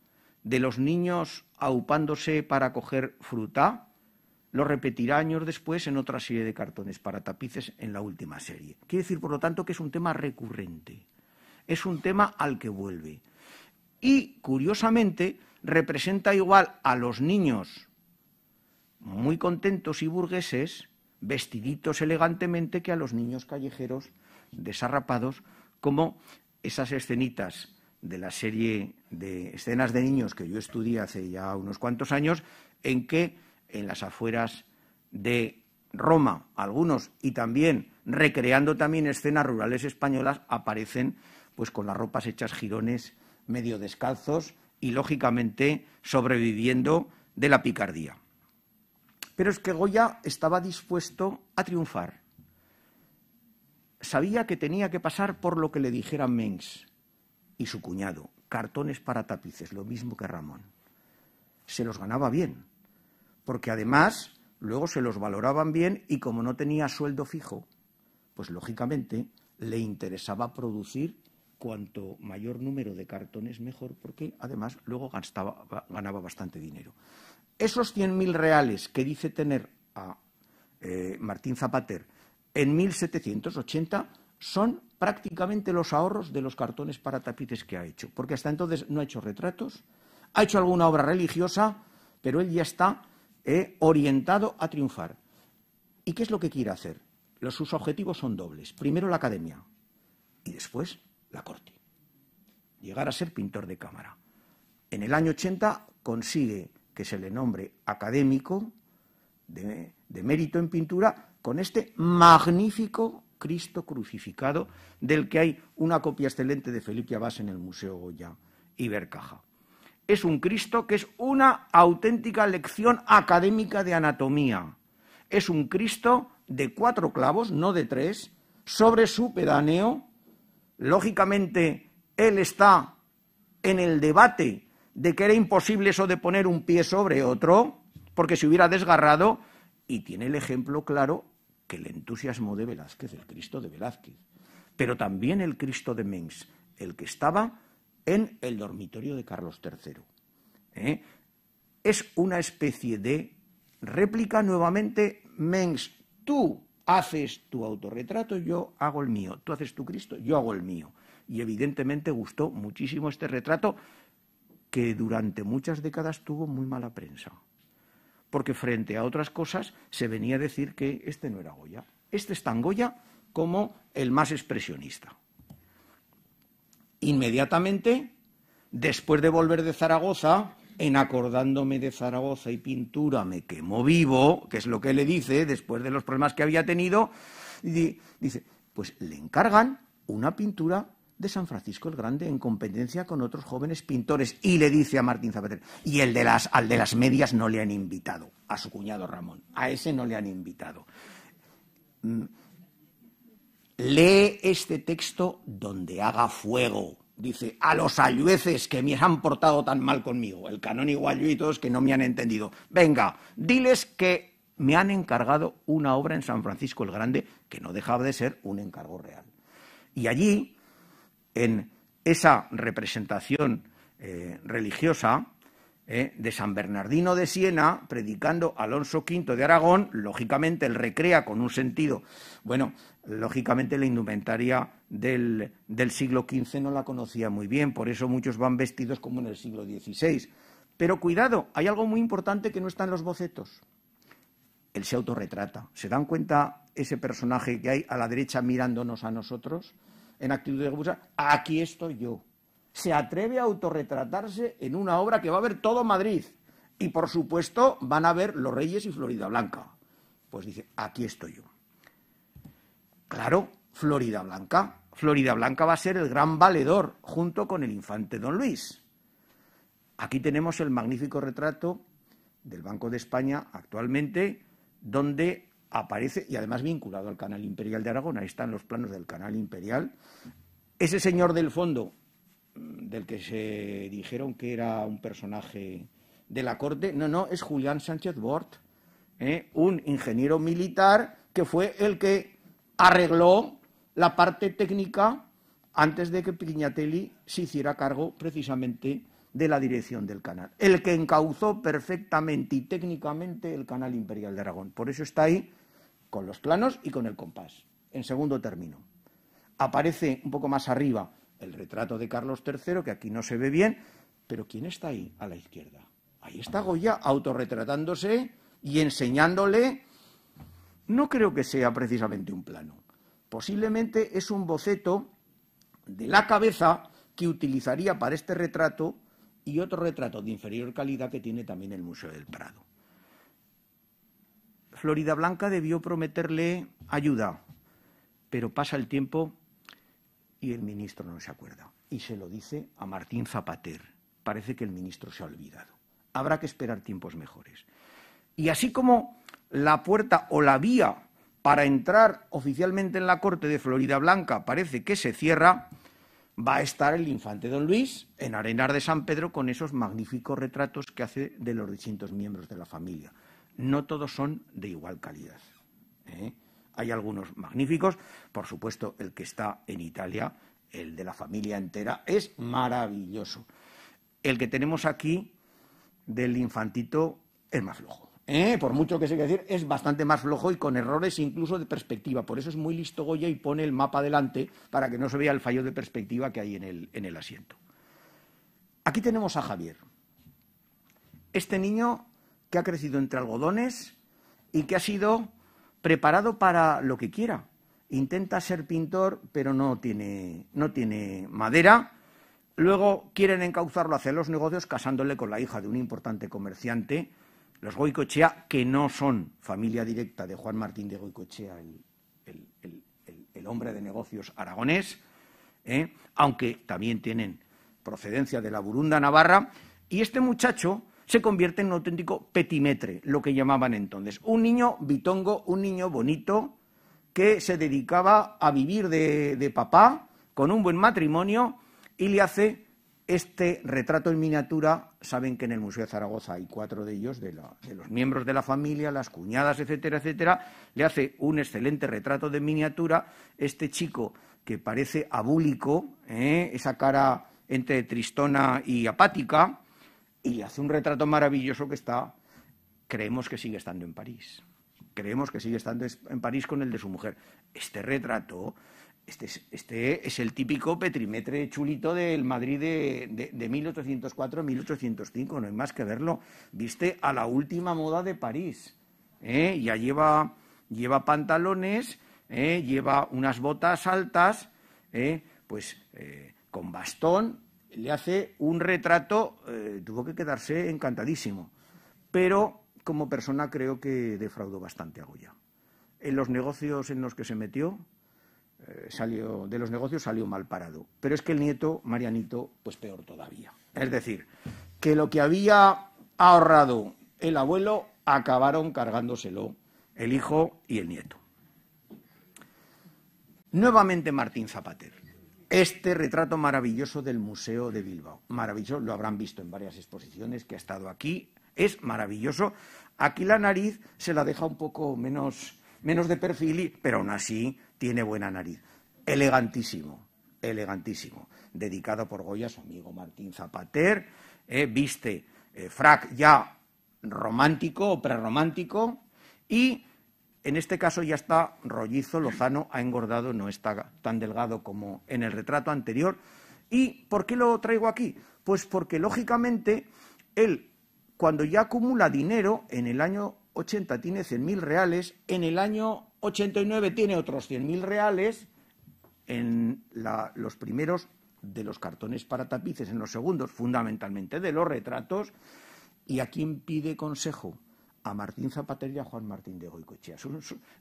de los niños aupándose para coger fruta, lo repetirá años después en otra serie de cartones para tapices en la última serie. Quiere decir, por lo tanto, que es un tema recurrente, es un tema al que vuelve. Y, curiosamente, representa igual a los niños muy contentos y burgueses, vestiditos elegantemente, que a los niños callejeros desarrapados, como esas escenitas de la serie de escenas de niños que yo estudié hace ya unos cuantos años, en que en las afueras de Roma, algunos, y también recreando también escenas rurales españolas, aparecen pues con las ropas hechas jirones, medio descalzos y lógicamente sobreviviendo de la picardía. Pero es que Goya estaba dispuesto a triunfar. Sabía que tenía que pasar por lo que le dijera Mengs, y su cuñado, cartones para tapices, lo mismo que Ramón. Se los ganaba bien, porque además luego se los valoraban bien y como no tenía sueldo fijo, pues lógicamente le interesaba producir cuanto mayor número de cartones mejor, porque además luego ganaba bastante dinero. Esos 100.000 reales que dice tener a eh, Martín Zapater en 1780 son prácticamente los ahorros de los cartones para tapices que ha hecho, porque hasta entonces no ha hecho retratos, ha hecho alguna obra religiosa, pero él ya está eh, orientado a triunfar. ¿Y qué es lo que quiere hacer? Los, sus objetivos son dobles. Primero la academia y después la corte. Llegar a ser pintor de cámara. En el año 80 consigue que se le nombre académico de mérito en pintura con este magnífico Cristo crucificado, del que hay una copia excelente de Felipe Abas en el Museo Goya y Es un Cristo que es una auténtica lección académica de anatomía. Es un Cristo de cuatro clavos, no de tres, sobre su pedáneo. Lógicamente, él está en el debate de que era imposible eso de poner un pie sobre otro, porque se hubiera desgarrado, y tiene el ejemplo claro el entusiasmo de Velázquez, el Cristo de Velázquez, pero también el Cristo de Mengs, el que estaba en el dormitorio de Carlos III. ¿eh? Es una especie de réplica nuevamente Mengs, tú haces tu autorretrato, yo hago el mío, tú haces tu Cristo, yo hago el mío. Y evidentemente gustó muchísimo este retrato que durante muchas décadas tuvo muy mala prensa porque frente a otras cosas se venía a decir que este no era Goya. Este es tan Goya como el más expresionista. Inmediatamente, después de volver de Zaragoza, en acordándome de Zaragoza y pintura me quemó vivo, que es lo que le dice después de los problemas que había tenido, dice, pues le encargan una pintura de San Francisco el Grande en competencia con otros jóvenes pintores y le dice a Martín Zapater, y el de las, al de las medias no le han invitado, a su cuñado Ramón, a ese no le han invitado. Mm, Lee este texto donde haga fuego. Dice, a los ayueces que me han portado tan mal conmigo, el canónigo y todos que no me han entendido. Venga, diles que me han encargado una obra en San Francisco el Grande que no dejaba de ser un encargo real. Y allí en esa representación eh, religiosa eh, de San Bernardino de Siena, predicando Alonso V de Aragón, lógicamente él recrea con un sentido, bueno, lógicamente la indumentaria del, del siglo XV no la conocía muy bien, por eso muchos van vestidos como en el siglo XVI. Pero cuidado, hay algo muy importante que no está en los bocetos. Él se autorretrata. ¿Se dan cuenta ese personaje que hay a la derecha mirándonos a nosotros? en actitud de aquí estoy yo. Se atreve a autorretratarse en una obra que va a ver todo Madrid. Y por supuesto van a ver Los Reyes y Florida Blanca. Pues dice, aquí estoy yo. Claro, Florida Blanca. Florida Blanca va a ser el gran valedor junto con el infante Don Luis. Aquí tenemos el magnífico retrato del Banco de España actualmente, donde aparece y además vinculado al canal imperial de Aragón, ahí están los planos del canal imperial. Ese señor del fondo, mm, del que se dijeron que era un personaje de la corte, no, no, es Julián Sánchez Bort, ¿eh? un ingeniero militar que fue el que arregló la parte técnica antes de que Pignatelli se hiciera cargo precisamente de la dirección del canal, el que encauzó perfectamente y técnicamente el canal imperial de Aragón. Por eso está ahí con los planos y con el compás. En segundo término, aparece un poco más arriba el retrato de Carlos III, que aquí no se ve bien, pero ¿quién está ahí a la izquierda? Ahí está Goya autorretratándose y enseñándole. No creo que sea precisamente un plano. Posiblemente es un boceto de la cabeza que utilizaría para este retrato y otro retrato de inferior calidad que tiene también el Museo del Prado. Florida Blanca debió prometerle ayuda, pero pasa el tiempo y el ministro no se acuerda. Y se lo dice a Martín Zapater. Parece que el ministro se ha olvidado. Habrá que esperar tiempos mejores. Y así como la puerta o la vía para entrar oficialmente en la corte de Florida Blanca parece que se cierra, va a estar el infante don Luis en Arenar de San Pedro con esos magníficos retratos que hace de los distintos miembros de la familia no todos son de igual calidad. ¿eh? Hay algunos magníficos, por supuesto el que está en Italia, el de la familia entera, es maravilloso. El que tenemos aquí del infantito es más flojo. ¿eh? Por mucho que se quiera decir, es bastante más flojo y con errores incluso de perspectiva. Por eso es muy listo Goya y pone el mapa adelante para que no se vea el fallo de perspectiva que hay en el asiento. Aquí tenemos a Javier. Este niño que ha crecido entre algodones y que ha sido preparado para lo que quiera. Intenta ser pintor, pero no tiene, no tiene madera. Luego quieren encauzarlo hacia los negocios casándole con la hija de un importante comerciante, los Goicochea, que no son familia directa de Juan Martín de Goicochea, el, hombre de negocios aragonés, ¿eh? aunque también tienen procedencia de la Burunda Navarra. Y este muchacho se convierte en un auténtico petimetre, lo que llamaban entonces. Un niño bitongo, un niño bonito, que se dedicaba a vivir de, papá, con un buen matrimonio, y le hace este retrato en miniatura. Saben que en el Museo de Zaragoza hay cuatro de ellos, de, los miembros de la familia, las cuñadas, etcétera, etcétera. Le hace un excelente retrato de miniatura. Este chico que parece abúlico, ¿eh? esa cara entre tristona y apática, y hace un retrato maravilloso que está, creemos que sigue estando en París. Creemos que sigue estando en París con el de su mujer. Este retrato, este es, este el típico petrimetre chulito del Madrid de, de, 1804-1805, no hay más que verlo. Viste a la última moda de París. ¿eh? Ya lleva, lleva pantalones, ¿eh? lleva unas botas altas, ¿eh? pues con bastón, le hace un retrato, eh, tuvo que quedarse encantadísimo, pero como persona creo que defraudó bastante a Goya. En los negocios en los que se metió, eh, salió, de los negocios salió mal parado, pero es que el nieto, Marianito, pues peor todavía. Es decir, que lo que había ahorrado el abuelo acabaron cargándoselo el hijo y el nieto. Nuevamente Martín Zapater este retrato maravilloso del Museo de Bilbao. Maravilloso, lo habrán visto en varias exposiciones que ha estado aquí. Es maravilloso. Aquí la nariz se la deja un poco menos, de perfil, pero aún así tiene buena nariz. Elegantísimo, elegantísimo. Dedicado por Goya, su amigo Martín Zapater. Eh, viste eh, frac ya romántico o prerromántico y en este caso ya está rollizo, lozano, ha engordado, no está tan delgado como en el retrato anterior. ¿Y por qué lo traigo aquí? Pues porque, lógicamente, él, cuando ya acumula dinero, en el año 80 tiene 100.000 reales, en el año 89 tiene otros 100.000 reales, en los primeros de los cartones para tapices, en los segundos fundamentalmente de los retratos, y a quién pide consejo a Martín Zapatero y a Juan Martín de Goicoechea.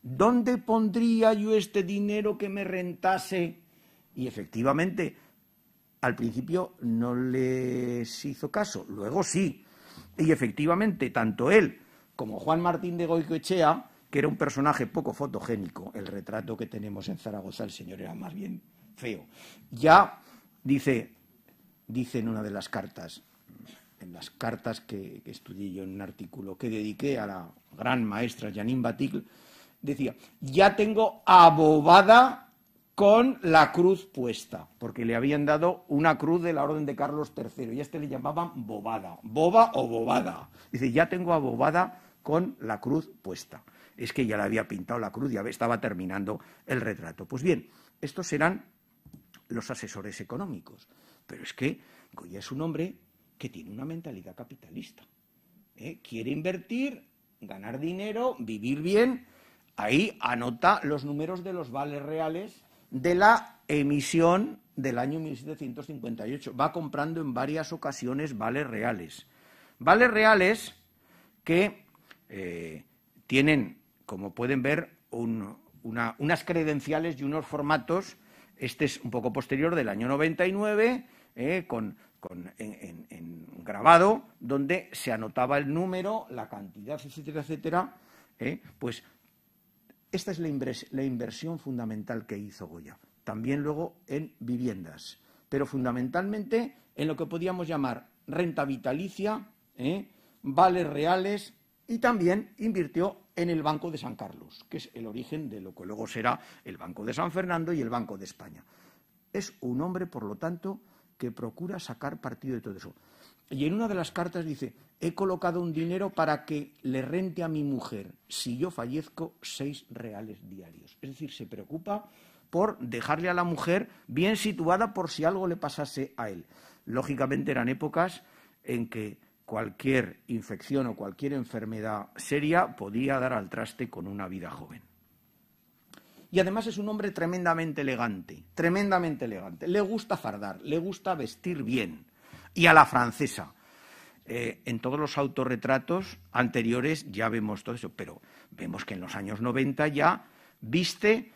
¿Dónde pondría yo este dinero que me rentase? Y efectivamente, al principio no les hizo caso, luego sí. Y efectivamente, tanto él como Juan Martín de Goicoechea, que era un personaje poco fotogénico, el retrato que tenemos en Zaragoza, el señor era más bien feo, ya dice, dice en una de las cartas, en las cartas que, estudié yo en un artículo que dediqué a la gran maestra Janine Batigl, decía, ya tengo abobada con la cruz puesta, porque le habían dado una cruz de la Orden de Carlos III, y a este le llamaban bobada, boba o bobada. Dice, ya tengo abobada con la cruz puesta. Es que ya le había pintado la cruz, ya estaba terminando el retrato. Pues bien, estos serán los asesores económicos, pero es que Goya es un hombre que tiene una mentalidad capitalista. ¿eh? Quiere invertir, ganar dinero, vivir bien. Ahí anota los números de los vales reales de la emisión del año 1758. Va comprando en varias ocasiones vales reales. Vales reales que eh, tienen, como pueden ver, unas credenciales y unos formatos. Este es un poco posterior del año 99, ¿eh? con con, en, grabado, donde se anotaba el número, la cantidad, etcétera, etcétera, ¿eh? pues esta es la, inversión fundamental que hizo Goya. También luego en viviendas, pero fundamentalmente en lo que podíamos llamar renta vitalicia, ¿eh? vales reales y también invirtió en el Banco de San Carlos, que es el origen de lo que luego será el Banco de San Fernando y el Banco de España. Es un hombre, por lo tanto, que procura sacar partido de todo eso. Y en una de las cartas dice, he colocado un dinero para que le rente a mi mujer, si yo fallezco, seis reales diarios. Es decir, se preocupa por dejarle a la mujer bien situada por si algo le pasase a él. Lógicamente eran épocas en que cualquier infección o cualquier enfermedad seria podía dar al traste con una vida joven. Y además es un hombre tremendamente elegante, tremendamente elegante. Le gusta fardar, le gusta vestir bien y a la francesa. Eh, en todos los autorretratos anteriores ya vemos todo eso, pero vemos que en los años 90 ya viste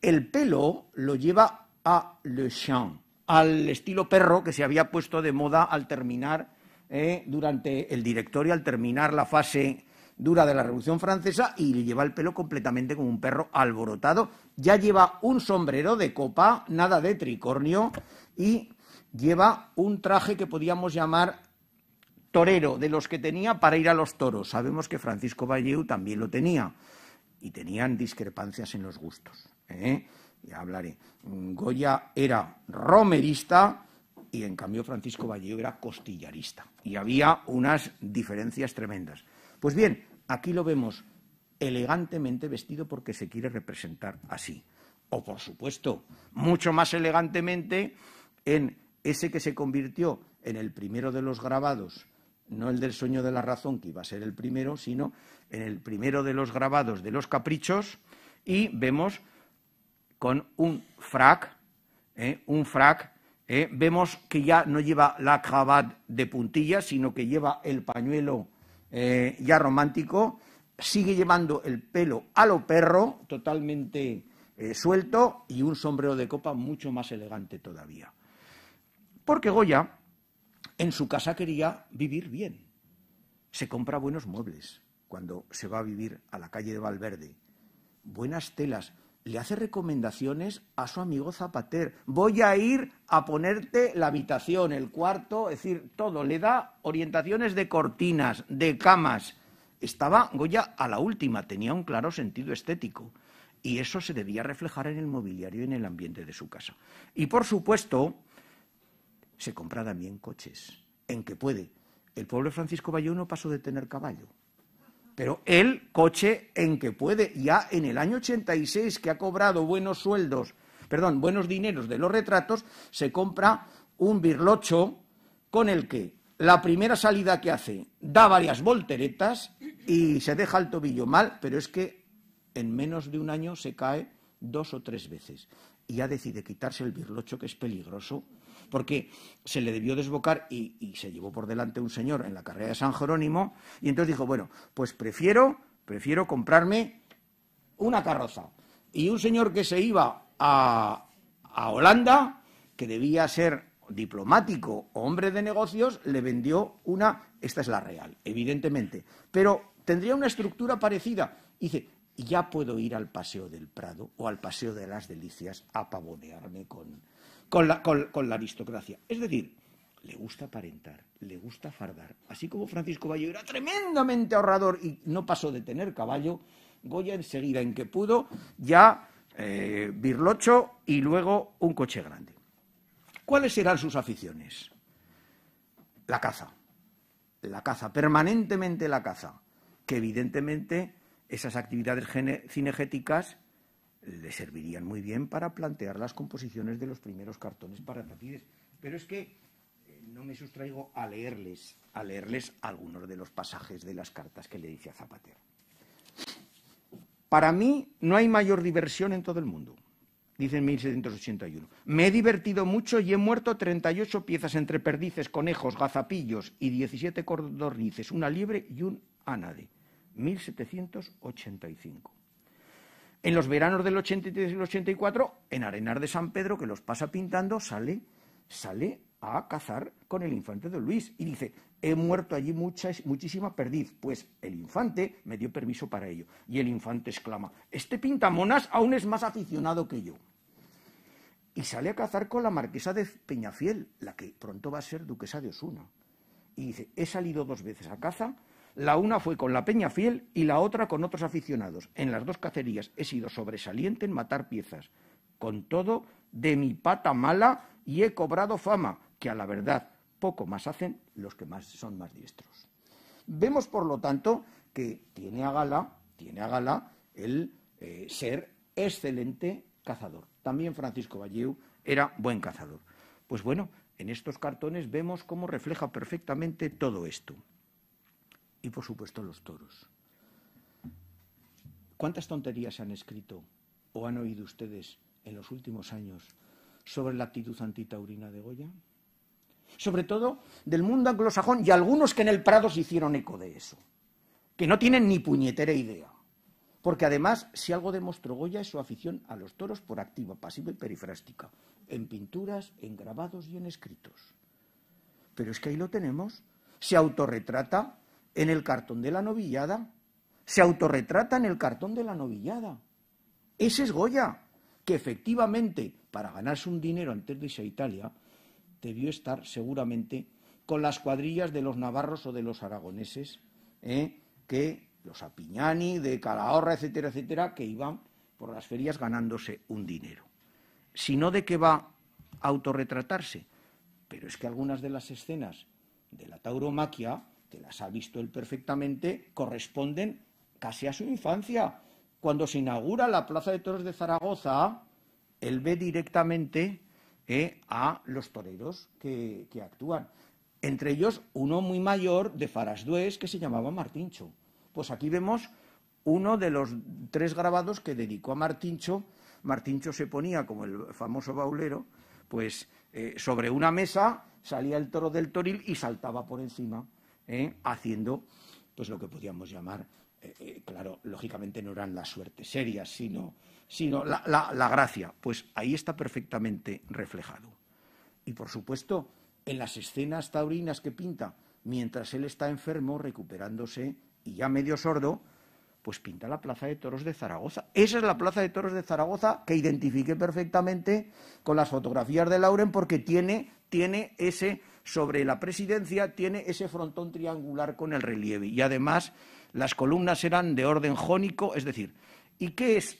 el pelo, lo lleva a le chien, al estilo perro que se había puesto de moda al terminar, eh, durante el directorio, al terminar la fase dura de la Revolución Francesa y le lleva el pelo completamente como un perro alborotado. Ya lleva un sombrero de copa, nada de tricornio, y lleva un traje que podíamos llamar torero, de los que tenía para ir a los toros. Sabemos que Francisco Valleu también lo tenía y tenían discrepancias en los gustos. ¿eh? Ya hablaré. Goya era romerista y en cambio Francisco Valleu era costillarista. Y había unas diferencias tremendas. Pues bien, Aquí lo vemos elegantemente vestido porque se quiere representar así. O, por supuesto, mucho más elegantemente en ese que se convirtió en el primero de los grabados, no el del sueño de la razón, que iba a ser el primero, sino en el primero de los grabados de los caprichos, y vemos con un frac, ¿eh? un frac, ¿eh? vemos que ya no lleva la cravat de puntilla, sino que lleva el pañuelo eh, ya romántico, sigue llevando el pelo a lo perro, totalmente eh, suelto, y un sombrero de copa mucho más elegante todavía. Porque Goya en su casa quería vivir bien. Se compra buenos muebles cuando se va a vivir a la calle de Valverde, buenas telas, le hace recomendaciones a su amigo Zapater. Voy a ir a ponerte la habitación, el cuarto, es decir, todo. Le da orientaciones de cortinas, de camas. Estaba Goya a la última, tenía un claro sentido estético. Y eso se debía reflejar en el mobiliario y en el ambiente de su casa. Y por supuesto, se compra también coches, en que puede. El pueblo Francisco Bayón no pasó de tener caballo pero el coche en que puede, ya en el año 86 que ha cobrado buenos sueldos, perdón, buenos dineros de los retratos, se compra un birlocho con el que la primera salida que hace da varias volteretas y se deja el tobillo mal, pero es que en menos de un año se cae dos o tres veces y ya decide quitarse el birlocho que es peligroso porque se le debió desbocar y, se llevó por delante un señor en la carrera de San Jerónimo, y entonces dijo, bueno, pues prefiero, prefiero comprarme una carroza. Y un señor que se iba a, a Holanda, que debía ser diplomático o hombre de negocios, le vendió una, esta es la real, evidentemente, pero tendría una estructura parecida. Dice, ya puedo ir al Paseo del Prado o al Paseo de las Delicias a pavonearme con, con la, aristocracia. Es decir, le gusta aparentar, le gusta fardar. Así como Francisco Bayo era tremendamente ahorrador y no pasó de tener caballo, Goya enseguida en que pudo ya eh, birlocho y luego un coche grande. ¿Cuáles serán sus aficiones? La caza. La caza, permanentemente la caza, que evidentemente esas actividades cinegéticas le servirían muy bien para plantear las composiciones de los primeros cartones para tapices, Pero es que eh, no me sustraigo a leerles, a leerles algunos de los pasajes de las cartas que le dice a Zapatero. Para mí no hay mayor diversión en todo el mundo, dice en 1781. Me he divertido mucho y he muerto 38 piezas entre perdices, conejos, gazapillos y 17 cordornices, una liebre y un ánade. 1785. En los veranos del 83 y el 84, en Arenar de San Pedro, que los pasa pintando, sale, a cazar con el infante de Luis y dice, he muerto allí muchísima perdiz, pues el infante me dio permiso para ello. Y el infante exclama, este pintamonas aún es más aficionado que yo. Y sale a cazar con la marquesa de Peñafiel, la que pronto va a ser duquesa de Osuna. Y dice, he salido dos veces a caza la una fue con la Peña Fiel y la otra con otros aficionados. En las dos cacerías he sido sobresaliente en matar piezas. Con todo, de mi pata mala y he cobrado fama, que a la verdad poco más hacen los que más son más diestros. Vemos, por lo tanto, que tiene a gala, tiene gala el eh, ser excelente cazador. También Francisco Valleu era buen cazador. Pues bueno, en estos cartones vemos cómo refleja perfectamente todo esto y por supuesto los toros. ¿Cuántas tonterías han escrito o han oído ustedes en los últimos años sobre la actitud antitaurina de Goya? Sobre todo del mundo anglosajón y algunos que en el Prado se hicieron eco de eso, que no tienen ni puñetera idea. Porque además, si algo demostró Goya es su afición a los toros por activa, pasiva y perifrástica, en pinturas, en grabados y en escritos. Pero es que ahí lo tenemos. Se autorretrata en el cartón de la novillada. Se autorretrata en el cartón de la novillada. Ese es Goya, que efectivamente, para ganarse un dinero antes de irse a Italia, debió estar seguramente con las cuadrillas de los navarros o de los aragoneses, ¿eh? que los Apiñani, de Calahorra, etcétera, etcétera, que iban por las ferias ganándose un dinero. Si no, ¿de qué va a autorretratarse? Pero es que algunas de las escenas de la tauromaquia que las ha visto él perfectamente, corresponden casi a su infancia. Cuando se inaugura la Plaza de Toros de Zaragoza, él ve directamente eh, a los toreros que, actúan. Entre ellos, uno muy mayor de Farasdués que se llamaba Martincho. Pues aquí vemos uno de los tres grabados que dedicó a Martincho. Martincho se ponía como el famoso baulero, pues eh, sobre una mesa salía el toro del toril y saltaba por encima. ¿eh? haciendo pues lo que podríamos llamar, eh, eh, claro, lógicamente no eran las suertes serias, sino, la, gracia. Pues ahí está perfectamente reflejado. Y por supuesto, en las escenas taurinas que pinta, mientras él está enfermo, recuperándose y ya medio sordo, pues pinta la Plaza de Toros de Zaragoza. Esa es la Plaza de Toros de Zaragoza que identifique perfectamente con las fotografías de Lauren porque tiene ese, sobre la presidencia tiene ese frontón triangular con el relieve. Y además las columnas eran de orden jónico, es decir, ¿y qué es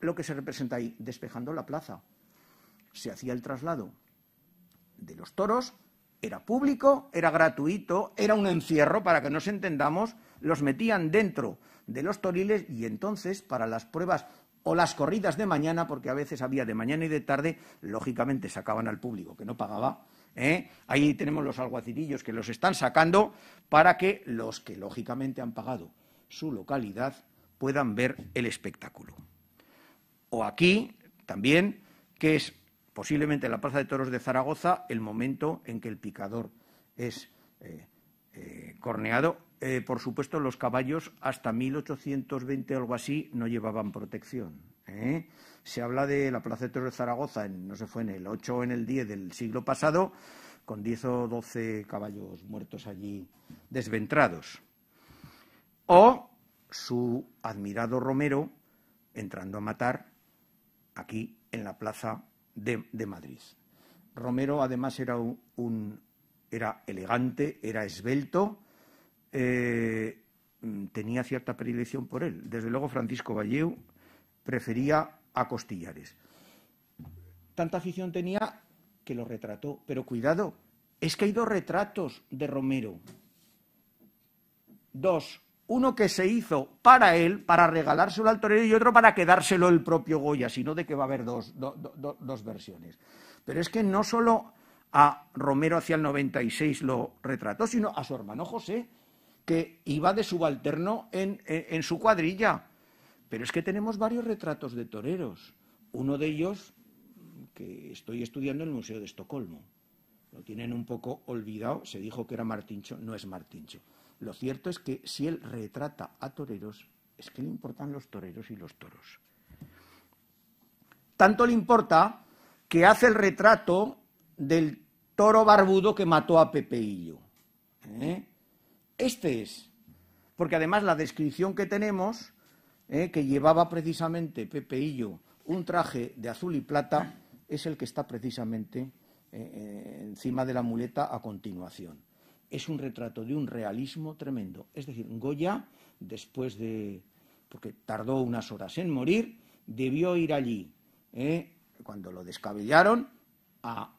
lo que se representa ahí? Despejando la plaza. Se hacía el traslado de los toros, era público, era gratuito, era un encierro, para que nos entendamos, los metían dentro de los toriles y entonces para las pruebas o las corridas de mañana, porque a veces había de mañana y de tarde, lógicamente sacaban al público que no pagaba ¿eh? Ahí tenemos los alguacilillos que los están sacando para que los que lógicamente han pagado su localidad puedan ver el espectáculo. O aquí también, que es posiblemente la Plaza de Toros de Zaragoza el momento en que el picador es eh, eh, corneado eh, por supuesto, los caballos hasta 1820 o algo así no llevaban protección. ¿eh? Se habla de la Plaza de Torre de Zaragoza, en, no sé fue en el 8 o en el 10 del siglo pasado, con 10 o 12 caballos muertos allí desventrados. O su admirado Romero entrando a matar aquí en la Plaza de, Madrid. Romero además era, un, era elegante, era esbelto, eh, tenía cierta predilección por él. Desde luego, Francisco Valleu prefería a Costillares. Tanta afición tenía que lo retrató. Pero cuidado, es que hay dos retratos de Romero. Dos. Uno que se hizo para él, para regalárselo al torero, y otro para quedárselo el propio Goya, sino de que va a haber dos, dos versiones. Pero es que no solo a Romero hacia el 96 lo retrató, sino a su hermano José, que iba de subalterno en, su cuadrilla. Pero es que tenemos varios retratos de toreros. Uno de ellos que estoy estudiando en el Museo de Estocolmo. Lo tienen un poco olvidado, se dijo que era Martincho, no es Martincho. Lo cierto es que si él retrata a toreros, es que le importan los toreros y los toros. Tanto le importa que hace el retrato del toro barbudo que mató a Pepeillo. ¿eh? Este es. Porque además la descripción que tenemos, eh, que llevaba precisamente Pepe un traje de azul y plata, es el que está precisamente eh, eh, encima de la muleta a continuación. Es un retrato de un realismo tremendo. Es decir, Goya, después de, porque tardó unas horas en morir, debió ir allí, cuando lo descabellaron, a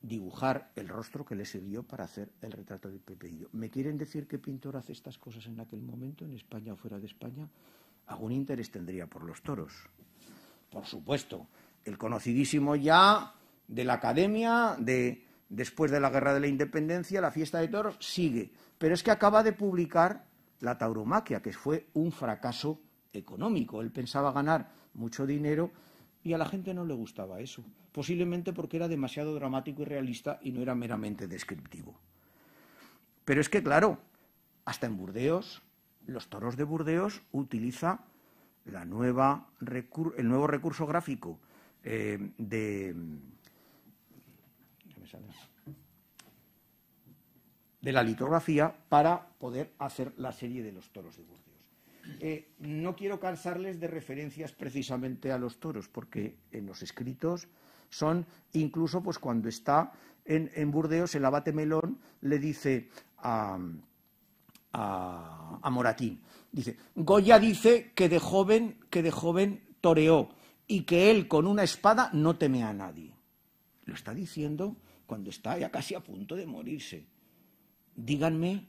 dibujar el rostro que le sirvió para hacer el retrato de Pepeillo. ¿Me quieren decir qué pintor hace estas cosas en aquel momento, en España o fuera de España? Algún interés tendría por los toros. Por supuesto, el conocidísimo ya de la academia, de después de la Guerra de la Independencia, la fiesta de toros sigue. Pero es que acaba de publicar La tauromaquia, que fue un fracaso económico. Él pensaba ganar mucho dinero y a la gente no le gustaba eso, posiblemente porque era demasiado dramático y realista y no era meramente descriptivo. Pero es que, claro, hasta en Burdeos, los toros de Burdeos utiliza el nuevo recurso gráfico eh, de la litografía para poder hacer la serie de los toros de Burdeos. Eh, no quiero cansarles de referencias precisamente a los toros, porque en eh, los escritos son, incluso pues cuando está en, Burdeos, el abate Melón le dice a, a, a, Moratín, dice, Goya dice que de joven, que de joven toreó y que él con una espada no teme a nadie. Lo está diciendo cuando está ya casi a punto de morirse. Díganme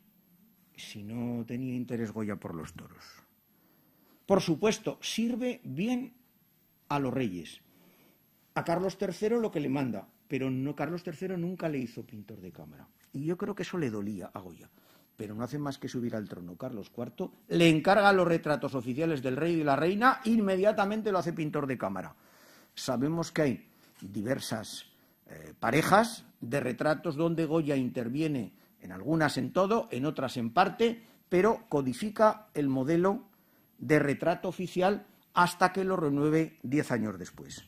si no tenía interés Goya por los toros. Por supuesto, sirve bien a los reyes. A Carlos III lo que le manda, pero no Carlos III nunca le hizo pintor de cámara. Y yo creo que eso le dolía a Goya. Pero no hace más que subir al trono Carlos IV, le encarga los retratos oficiales del rey y de la reina, inmediatamente lo hace pintor de cámara. Sabemos que hay diversas eh, parejas de retratos donde Goya interviene en algunas en todo, en otras en parte, pero codifica el modelo de retrato oficial hasta que lo renueve diez años después.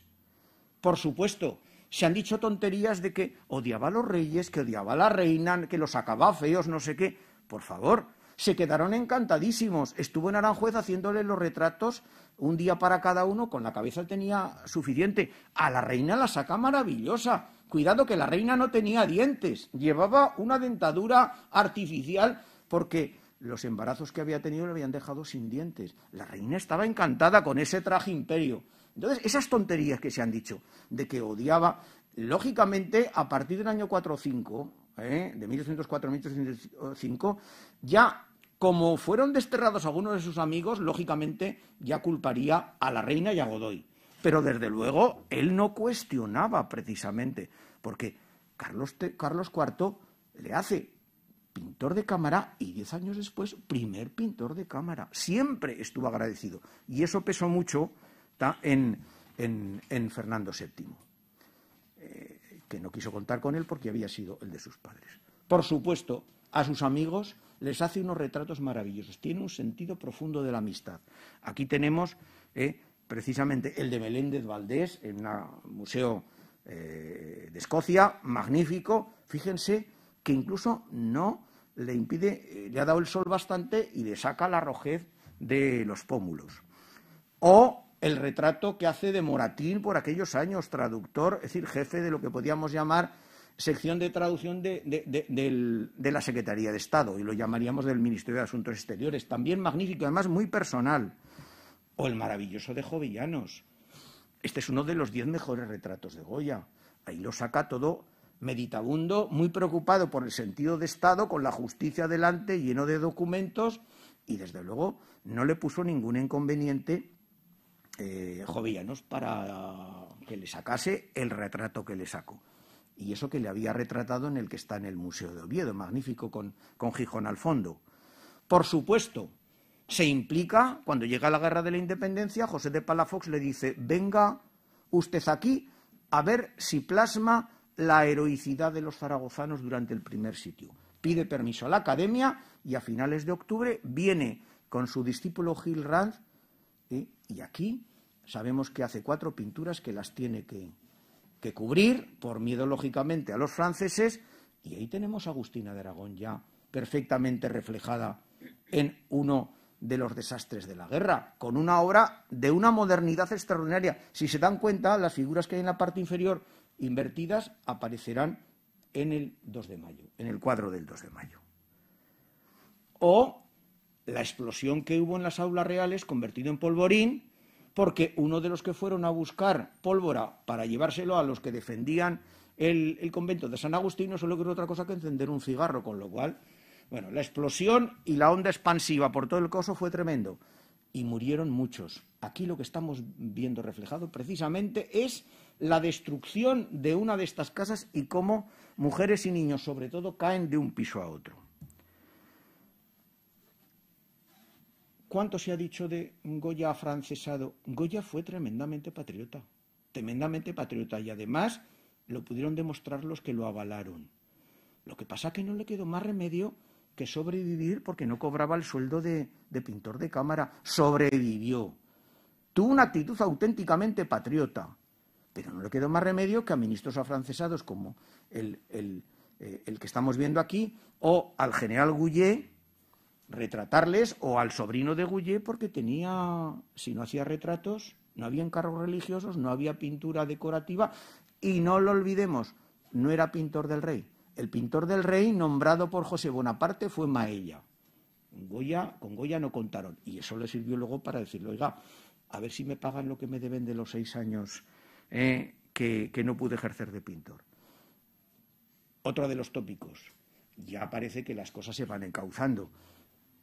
Por supuesto, se han dicho tonterías de que odiaba a los reyes, que odiaba a la reina, que los sacaba feos, no sé qué. Por favor, se quedaron encantadísimos. Estuvo en Aranjuez haciéndole los retratos un día para cada uno, con la cabeza tenía suficiente. A la reina la saca maravillosa. Cuidado que la reina no tenía dientes, llevaba una dentadura artificial porque los embarazos que había tenido le habían dejado sin dientes. La reina estaba encantada con ese traje imperio. Entonces, esas tonterías que se han dicho de que odiaba, lógicamente, a partir del año 4 5, ¿eh? de 1804-1805, ya como fueron desterrados algunos de sus amigos, lógicamente ya culparía a la reina y a Godoy. Pero desde luego él no cuestionaba precisamente, porque Carlos, Carlos IV le hace pintor de cámara y diez años después primer pintor de cámara. Siempre estuvo agradecido y eso pesó mucho en, en, Fernando VII, eh, que no quiso contar con él porque había sido el de sus padres. Por supuesto, a sus amigos les hace unos retratos maravillosos, tiene un sentido profundo de la amistad. Aquí tenemos eh, precisamente el de Meléndez Valdés en un museo eh, de Escocia, magnífico. Fíjense que incluso no le impide, eh, le ha dado el sol bastante y le saca la rojez de los pómulos. O el retrato que hace de Moratín por aquellos años, traductor, es decir, jefe de lo que podíamos llamar sección de traducción de, de, la Secretaría de Estado, y lo llamaríamos del Ministerio de Asuntos Exteriores, también magnífico, además muy personal. O el maravilloso de Jovellanos. Este es uno de los diez mejores retratos de Goya. Ahí lo saca todo meditabundo, muy preocupado por el sentido de Estado, con la justicia delante, lleno de documentos, y desde luego no le puso ningún inconveniente eh, para que le sacase el retrato que le sacó. Y eso que le había retratado en el que está en el Museo de Oviedo, magnífico, con, con Gijón al fondo. Por supuesto, se implica, cuando llega la guerra de la independencia, José de Palafox le dice, venga usted aquí a ver si plasma la heroicidad de los zaragozanos durante el primer sitio. Pide permiso a la academia y a finales de octubre viene con su discípulo Gil Rand ¿eh? y aquí sabemos que hace cuatro pinturas que las tiene que, que cubrir por miedo lógicamente a los franceses y ahí tenemos a Agustina de Aragón ya perfectamente reflejada en uno de los desastres de la guerra, con una obra de una modernidad extraordinaria. Si se dan cuenta, las figuras que hay en la parte inferior invertidas aparecerán en el 2 de mayo, en el cuadro del 2 de mayo. O la explosión que hubo en las aulas reales convertido en polvorín, porque uno de los que fueron a buscar pólvora para llevárselo a los que defendían el, convento de San Agustín no solo era otra cosa que encender un cigarro, con lo cual, bueno, la explosión y la onda expansiva por todo el coso fue tremendo y murieron muchos. Aquí lo que estamos viendo reflejado precisamente es la destrucción de una de estas casas y cómo mujeres y niños, sobre todo, caen de un piso a otro. ¿Cuánto se ha dicho de Goya afrancesado? Goya fue tremendamente patriota, tremendamente patriota y además lo pudieron demostrar los que lo avalaron. Lo que pasa es que no le quedó más remedio que sobrevivir porque no cobraba el sueldo de pintor de cámara. Sobrevivió. Tuvo una actitud auténticamente patriota pero no le quedó más remedio que a ministros afrancesados como eh, el, que estamos viendo aquí, o al general Gouillet, retratarles, o al sobrino de Gouillet, porque tenía, si no hacía retratos, no había encargos religiosos, no había pintura decorativa, y no lo olvidemos, no era pintor del rey. El pintor del rey, nombrado por José Bonaparte, fue Maella. con Goya no contaron. Y eso le sirvió luego para decirle, oiga, a ver si me pagan lo que me deben de los seis años eh, que, que no pude ejercer de pintor. Otro de los tópicos. Ya parece que las cosas se van encauzando.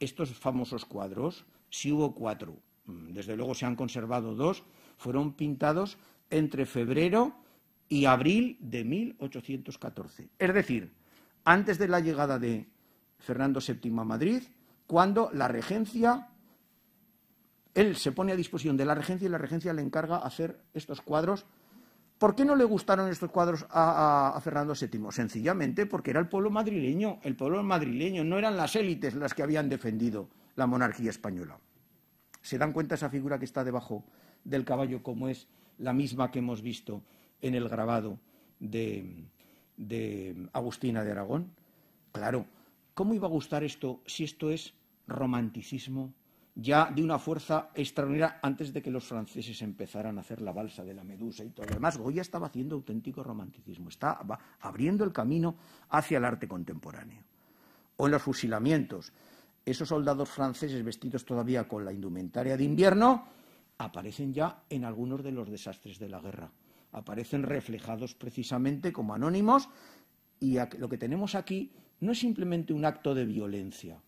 Estos famosos cuadros, si hubo cuatro, mm, desde luego se han conservado dos, fueron pintados entre febrero y abril de 1814. Es decir, antes de la llegada de Fernando VII a Madrid, cuando la regencia, él se pone a disposición de la regencia y la regencia le encarga hacer estos cuadros ¿Por qué no le gustaron estos cuadros a, Fernando VII? Sencillamente porque era el pueblo madrileño, el pueblo madrileño, no eran las élites las que habían defendido la monarquía española. ¿Se dan cuenta esa figura que está debajo del caballo como es la misma que hemos visto en el grabado de Agustina de Aragón? Claro, ¿cómo iba a gustar esto si esto es romanticismo ya de una fuerza extraordinaria antes de que los franceses empezaran a hacer la balsa de la medusa y todo lo demás. Goya estaba haciendo auténtico romanticismo, estaba abriendo el camino hacia el arte contemporáneo. O en los fusilamientos, esos soldados franceses vestidos todavía con la indumentaria de invierno aparecen ya en algunos de los desastres de la guerra. Aparecen reflejados precisamente como anónimos y lo que tenemos aquí no es simplemente un acto de violencia,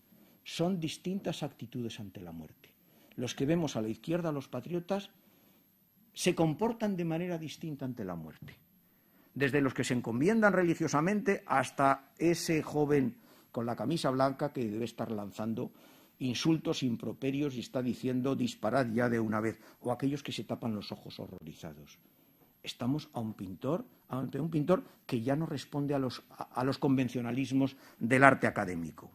son distintas actitudes ante la muerte. Los que vemos a la izquierda, los patriotas, se comportan de manera distinta ante la muerte. Desde los que se encomiendan religiosamente hasta ese joven con la camisa blanca que debe estar lanzando insultos improperios y está diciendo disparad ya de una vez, o aquellos que se tapan los ojos horrorizados. Estamos a un pintor, ante un pintor que ya no responde a los convencionalismos del arte académico.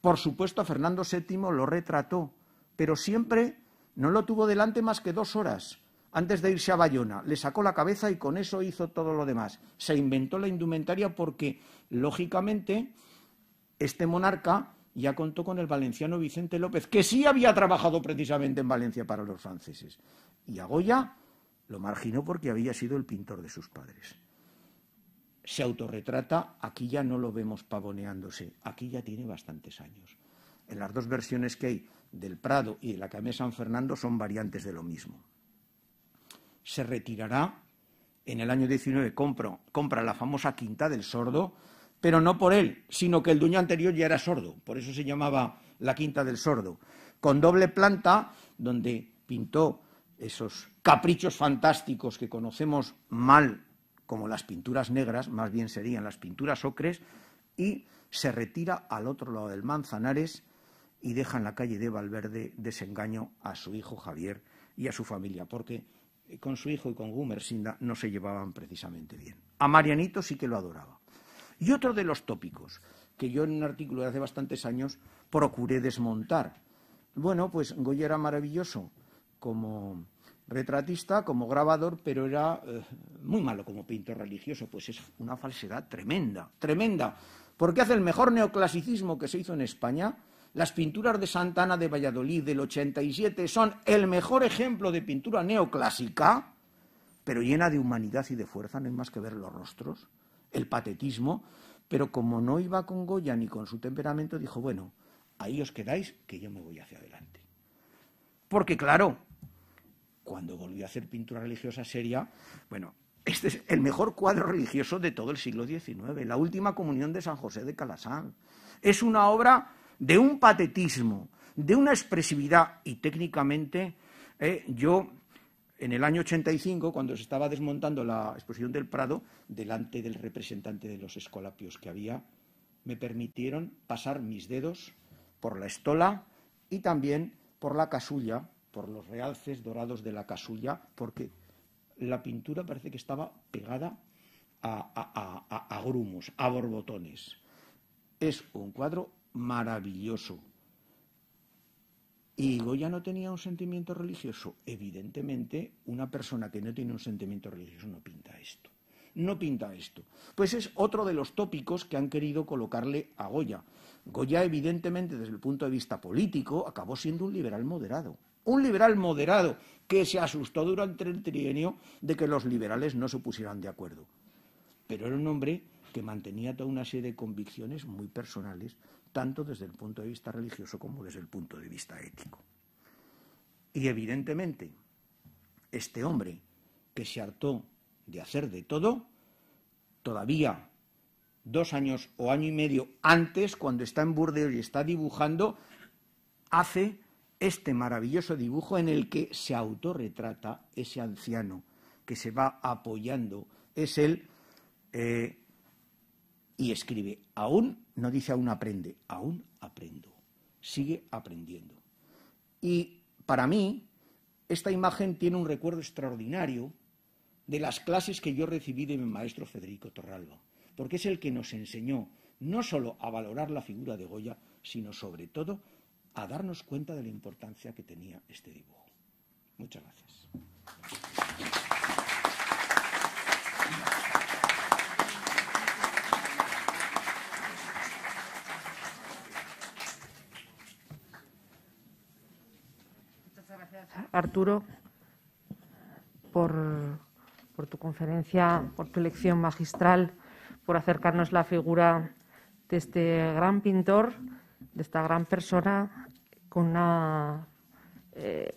Por supuesto, Fernando VII lo retrató, pero siempre no lo tuvo delante más que dos horas antes de irse a Bayona. Le sacó la cabeza y con eso hizo todo lo demás. Se inventó la indumentaria porque, lógicamente, este monarca ya contó con el valenciano Vicente López, que sí había trabajado precisamente en Valencia para los franceses. Y a Goya lo marginó porque había sido el pintor de sus padres se autorretrata, aquí ya no lo vemos pavoneándose, aquí ya tiene bastantes años. En las dos versiones que hay del Prado y de la Camé San Fernando son variantes de lo mismo. Se retirará en el año 19 compra la famosa Quinta del Sordo, pero no por él, sino que el dueño anterior ya era sordo, por eso se llamaba la Quinta del Sordo, con doble planta donde pintó esos caprichos fantásticos que conocemos mal como las pinturas negras, más bien serían las pinturas ocres, y se retira al otro lado del Manzanares y deja en la calle de Valverde desengaño a su hijo Javier y a su familia, porque con su hijo y con Gumersinda no se llevaban precisamente bien. A Marianito sí que lo adoraba. Y otro de los tópicos que yo en un artículo de hace bastantes años procuré desmontar. Bueno, pues Goya era maravilloso como retratista como grabador, pero era eh, muy malo como pintor religioso, pues es una falsedad tremenda, tremenda, porque hace el mejor neoclasicismo que se hizo en España. Las pinturas de Santana de Valladolid del 87 son el mejor ejemplo de pintura neoclásica, pero llena de humanidad y de fuerza, no hay más que ver los rostros, el patetismo, pero como no iba con Goya ni con su temperamento, dijo, bueno, ahí os quedáis, que yo me voy hacia adelante. Porque claro, cuando volvió a hacer pintura religiosa seria, bueno, este es el mejor cuadro religioso de todo el siglo XIX, La Última Comunión de San José de Calasán. Es una obra de un patetismo, de una expresividad y técnicamente eh, yo en el año 85, cuando se estaba desmontando la exposición del Prado, delante del representante de los escolapios que había, me permitieron pasar mis dedos por la estola y también por la casulla por los realces dorados de la casulla, porque la pintura parece que estaba pegada a, a, grumos, a borbotones. Es un cuadro maravilloso. Y Goya no tenía un sentimiento religioso. Evidentemente, una persona que no tiene un sentimiento religioso no pinta esto. No pinta esto. Pues es otro de los tópicos que han querido colocarle a Goya. Goya, evidentemente, desde el punto de vista político, acabó siendo un liberal moderado. Un liberal moderado que se asustó durante el trienio de que los liberales no se pusieran de acuerdo. Pero era un hombre que mantenía toda una serie de convicciones muy personales, tanto desde el punto de vista religioso como desde el punto de vista ético. Y evidentemente, este hombre que se hartó de hacer de todo, todavía dos años o año y medio antes, cuando está en Burdeos y está dibujando, hace este maravilloso dibujo en el que se autorretrata ese anciano que se va apoyando. Es él eh, y escribe, aún, no dice aún aprende, aún aprendo, sigue aprendiendo. Y para mí, esta imagen tiene un recuerdo extraordinario de las clases que yo recibí de mi maestro Federico Torralba, porque es el que nos enseñó no solo a valorar la figura de Goya, sino sobre todo a darnos cuenta de la importancia que tenía este dibujo. Muchas gracias. Muchas gracias, Arturo, por, tu conferencia, por tu lección magistral, por acercarnos la figura de este gran pintor de esta gran persona con una, eh,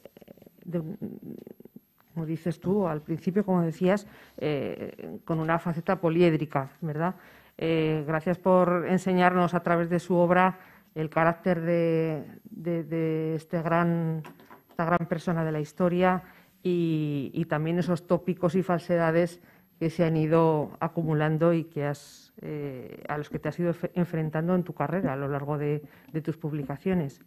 como dices tú al principio, como decías, eh, con una faceta poliédrica, ¿verdad? Eh, gracias por enseñarnos a través de su obra el carácter de, este esta gran persona de la historia y también esos tópicos y falsedades que se han ido acumulando y que has, eh, a los que te has ido enfrentando en tu carrera a lo largo de, de tus publicaciones.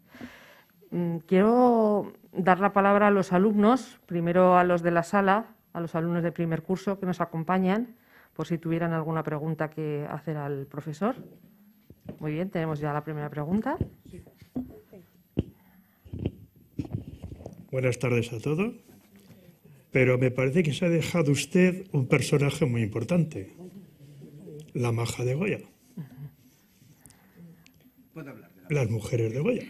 Mm, quiero dar la palabra a los alumnos, primero a los de la sala, a los alumnos de primer curso que nos acompañan, por si tuvieran alguna pregunta que hacer al profesor. Muy bien, tenemos ya la primera pregunta. Buenas tardes a todos. Pero me parece que se ha dejado usted un personaje muy importante, la maja de Goya. Las mujeres de Goya,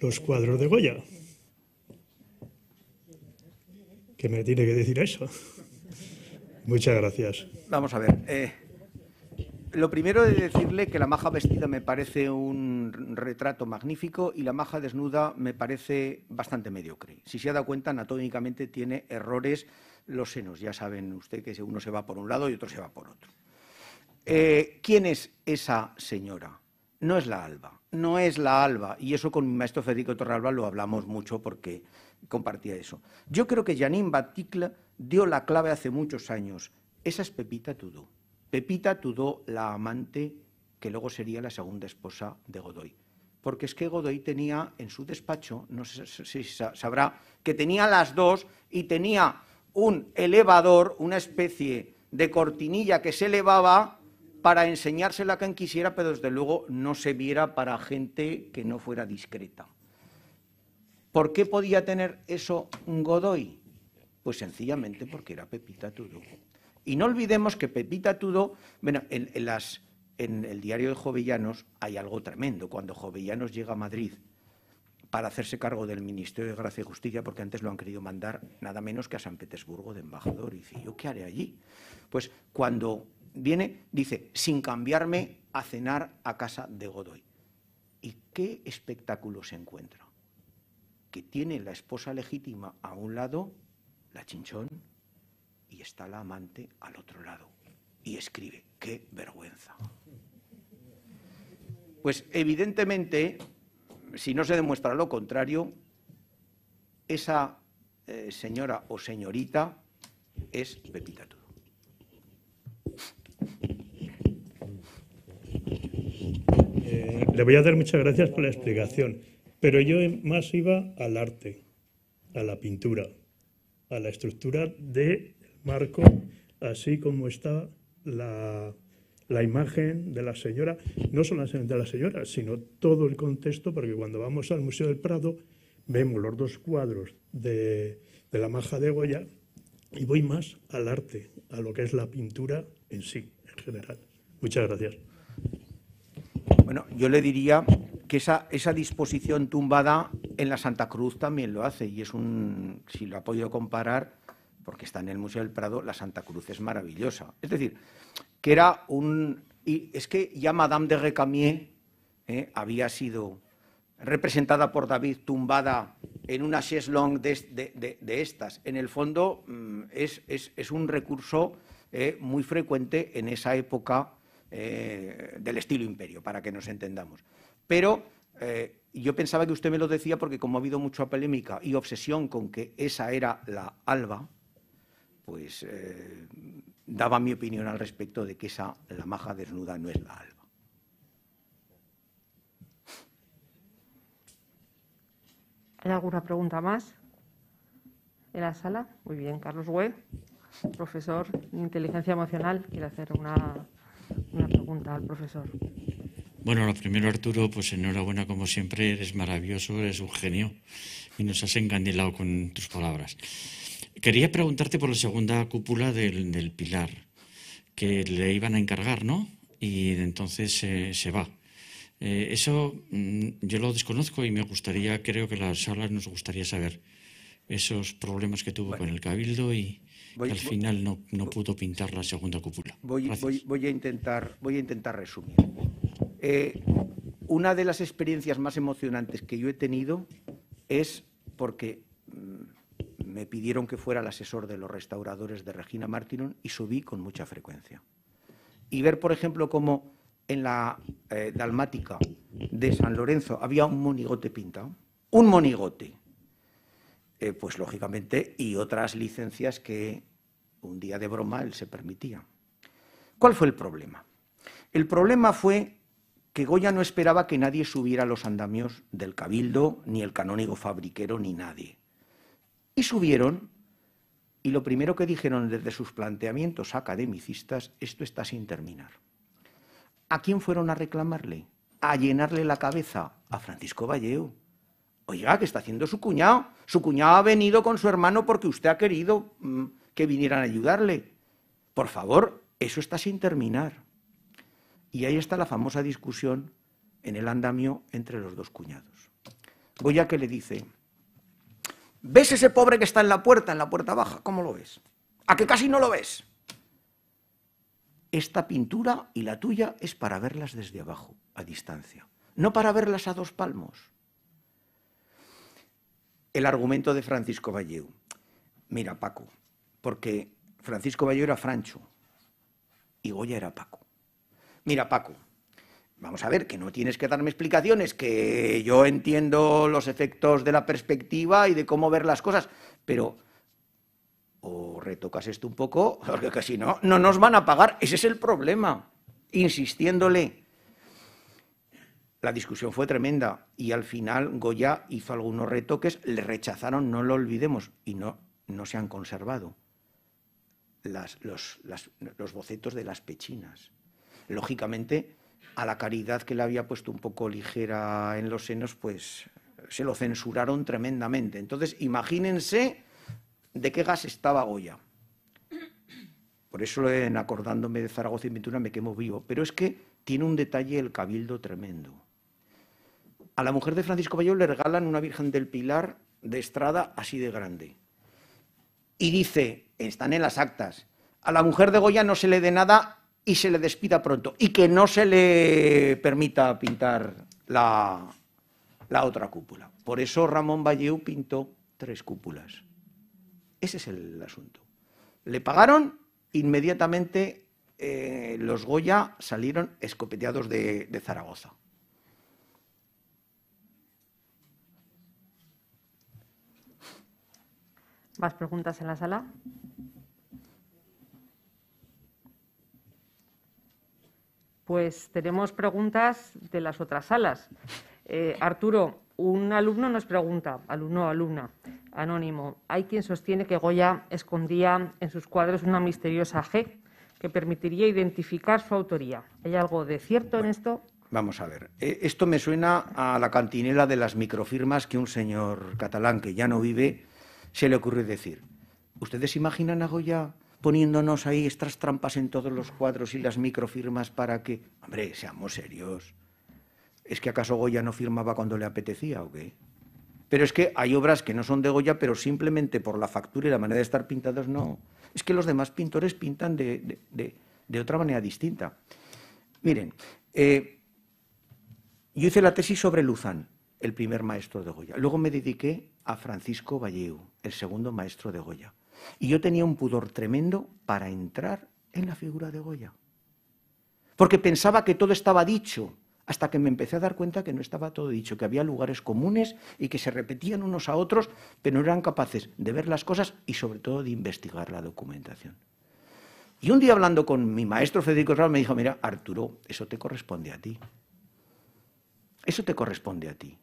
los cuadros de Goya. ¿Qué me tiene que decir eso? Muchas gracias. Vamos a ver. Eh, lo primero de decirle que la maja vestida me parece un retrato magnífico y la maja desnuda me parece bastante mediocre. Si se ha dado cuenta, anatómicamente tiene errores los senos. Ya saben usted que uno se va por un lado y otro se va por otro. Eh, ¿Quién es esa señora? No es la alba, no es la alba. Y eso con mi maestro Federico Torralba lo hablamos mucho porque compartía eso. Yo creo que Janine Batikla dio la clave hace muchos años. Esa es Pepita Tudú. Pepita Tudó, la amante, que luego sería la segunda esposa de Godoy. Porque es que Godoy tenía en su despacho, no sé si sabrá, que tenía las dos y tenía un elevador, una especie de cortinilla que se elevaba para enseñársela a quien quisiera, pero desde luego no se viera para gente que no fuera discreta. ¿Por qué podía tener eso un Godoy? Pues sencillamente porque era Pepita Tudó. Y no olvidemos que Pepita Tudo, bueno, en, en el diario de Jovellanos hay algo tremendo. Cuando Jovellanos llega a Madrid para hacerse cargo del Ministerio de Gracia y Justicia, porque antes lo han querido mandar nada menos que a San Petersburgo de embajador. Y dice, ¿yo qué haré allí? Pues cuando viene, dice, sin cambiarme a cenar a casa de Godoy. ¿Y qué espectáculo se encuentra? Que tiene la esposa legítima a un lado, la chinchón, y está la amante al otro lado y escribe, qué vergüenza. Pues evidentemente, si no se demuestra lo contrario, esa eh, señora o señorita es Pepita Tudor. Eh, le voy a dar muchas gracias por la explicación, pero yo más iba al arte, a la pintura, a la estructura de marco, así como está la, imagen de la señora, no solo de la señora, sino todo el contexto, porque cuando vamos al Museo del Prado vemos los dos cuadros de, la maja de Goya y voy más al arte, a lo que es la pintura en sí, en general. Muchas gracias. Bueno, yo le diría que esa, esa disposición tumbada en la Santa Cruz también lo hace y es un, si lo ha podido comparar, porque está en el Museo del Prado, la Santa Cruz es maravillosa. Es decir, que era un... es que ya Madame de Recamier eh, había sido representada por David, tumbada en una chaise longue de, estas. En el fondo mm, es, un recurso eh, muy frecuente en esa época eh, del estilo imperio, para que nos entendamos. Pero yo pensaba que usted me lo decía porque como ha habido mucha polémica y obsesión con que esa era la alba, pues eh, daba mi opinión al respecto de que esa la maja desnuda no es la alba. ¿Hay alguna pregunta más en la sala? Muy bien, Carlos Güell, profesor de inteligencia emocional, quiere hacer una, una pregunta al profesor. Bueno, lo primero, Arturo, pues enhorabuena como siempre, eres maravilloso, eres un genio y nos has encandilado con tus palabras. Quería preguntarte por la segunda cúpula del, Pilar, que le iban a encargar, ¿no? Y entonces eh, se va. Eh, eso mm, yo lo desconozco y me gustaría, creo que las salas nos gustaría saber esos problemas que tuvo con el Cabildo y que al final no, pudo pintar la segunda cúpula. Voy, voy, a, intentar, voy a intentar resumir. Eh, una de las experiencias más emocionantes que yo he tenido es porque mm, me pidieron que fuera el asesor de los restauradores de Regina Martinon y subí con mucha frecuencia. Y ver, por ejemplo, cómo en la eh, dalmática de San Lorenzo había un monigote pintado, un monigote, eh, pues lógicamente, y otras licencias que un día de broma él se permitía. ¿Cuál fue el problema? El problema fue que Goya no esperaba que nadie subiera los andamios del cabildo, ni el canónigo fabriquero, ni nadie. Y subieron y lo primero que dijeron desde sus planteamientos academicistas, esto está sin terminar. ¿A quién fueron a reclamarle? A llenarle la cabeza a Francisco Vallejo. Oiga, ¿qué está haciendo su cuñado? Su cuñado ha venido con su hermano porque usted ha querido mm, que vinieran a ayudarle. Por favor, eso está sin terminar. Y ahí está la famosa discusión en el andamio entre los dos cuñados. Goya que le dice, ¿Ves ese pobre que está en la puerta, en la puerta baja? ¿Cómo lo ves? A que casi no lo ves. Esta pintura y la tuya es para verlas desde abajo, a distancia, no para verlas a dos palmos. El argumento de Francisco Valleu. Mira, Paco, porque Francisco Valleu era Francho y Goya era Paco. Mira, Paco, Vamos a ver, que no tienes que darme explicaciones, que yo entiendo los efectos de la perspectiva y de cómo ver las cosas, pero o retocas esto un poco, porque que si no, no nos van a pagar. Ese es el problema, insistiéndole. La discusión fue tremenda y al final Goya hizo algunos retoques, le rechazaron, no lo olvidemos, y no, no se han conservado las, los, los bocetos de las pechinas. Lógicamente, a la caridad que le había puesto un poco ligera en los senos, pues se lo censuraron tremendamente. Entonces, imagínense de qué gas estaba Goya. Por eso, en acordándome de Zaragoza y Ventura, me quemo vivo. Pero es que tiene un detalle el cabildo tremendo. A la mujer de Francisco Bayo le regalan una Virgen del Pilar de Estrada así de grande. Y dice, están en las actas, a la mujer de Goya no se le dé nada y se le despida pronto y que no se le permita pintar la, otra cúpula. Por eso Ramón Valleu pintó tres cúpulas. Ese es el asunto. Le pagaron inmediatamente eh, los Goya salieron escopeteados de, de Zaragoza. ¿Más preguntas en la sala? Pues tenemos preguntas de las otras salas. Eh, Arturo, un alumno nos pregunta, alumno o alumna, anónimo, hay quien sostiene que Goya escondía en sus cuadros una misteriosa G que permitiría identificar su autoría. ¿Hay algo de cierto en esto? Vamos a ver, eh, esto me suena a la cantinela de las microfirmas que un señor catalán que ya no vive se le ocurre decir. ¿Ustedes imaginan a Goya poniéndonos ahí estas trampas en todos los cuadros y las microfirmas para que... Hombre, seamos serios. ¿Es que acaso Goya no firmaba cuando le apetecía o qué? Pero es que hay obras que no son de Goya, pero simplemente por la factura y la manera de estar pintadas, no. Es que los demás pintores pintan de, otra manera distinta. Miren, eh, yo hice la tesis sobre Luzán, el primer maestro de Goya. Luego me dediqué a Francisco Valleu, el segundo maestro de Goya. Y yo tenía un pudor tremendo para entrar en la figura de Goya. Porque pensaba que todo estaba dicho, hasta que me empecé a dar cuenta que no estaba todo dicho, que había lugares comunes y que se repetían unos a otros, pero no eran capaces de ver las cosas y sobre todo de investigar la documentación. Y un día hablando con mi maestro Federico Ramos me dijo, mira, Arturo, eso te corresponde a ti. Eso te corresponde a ti.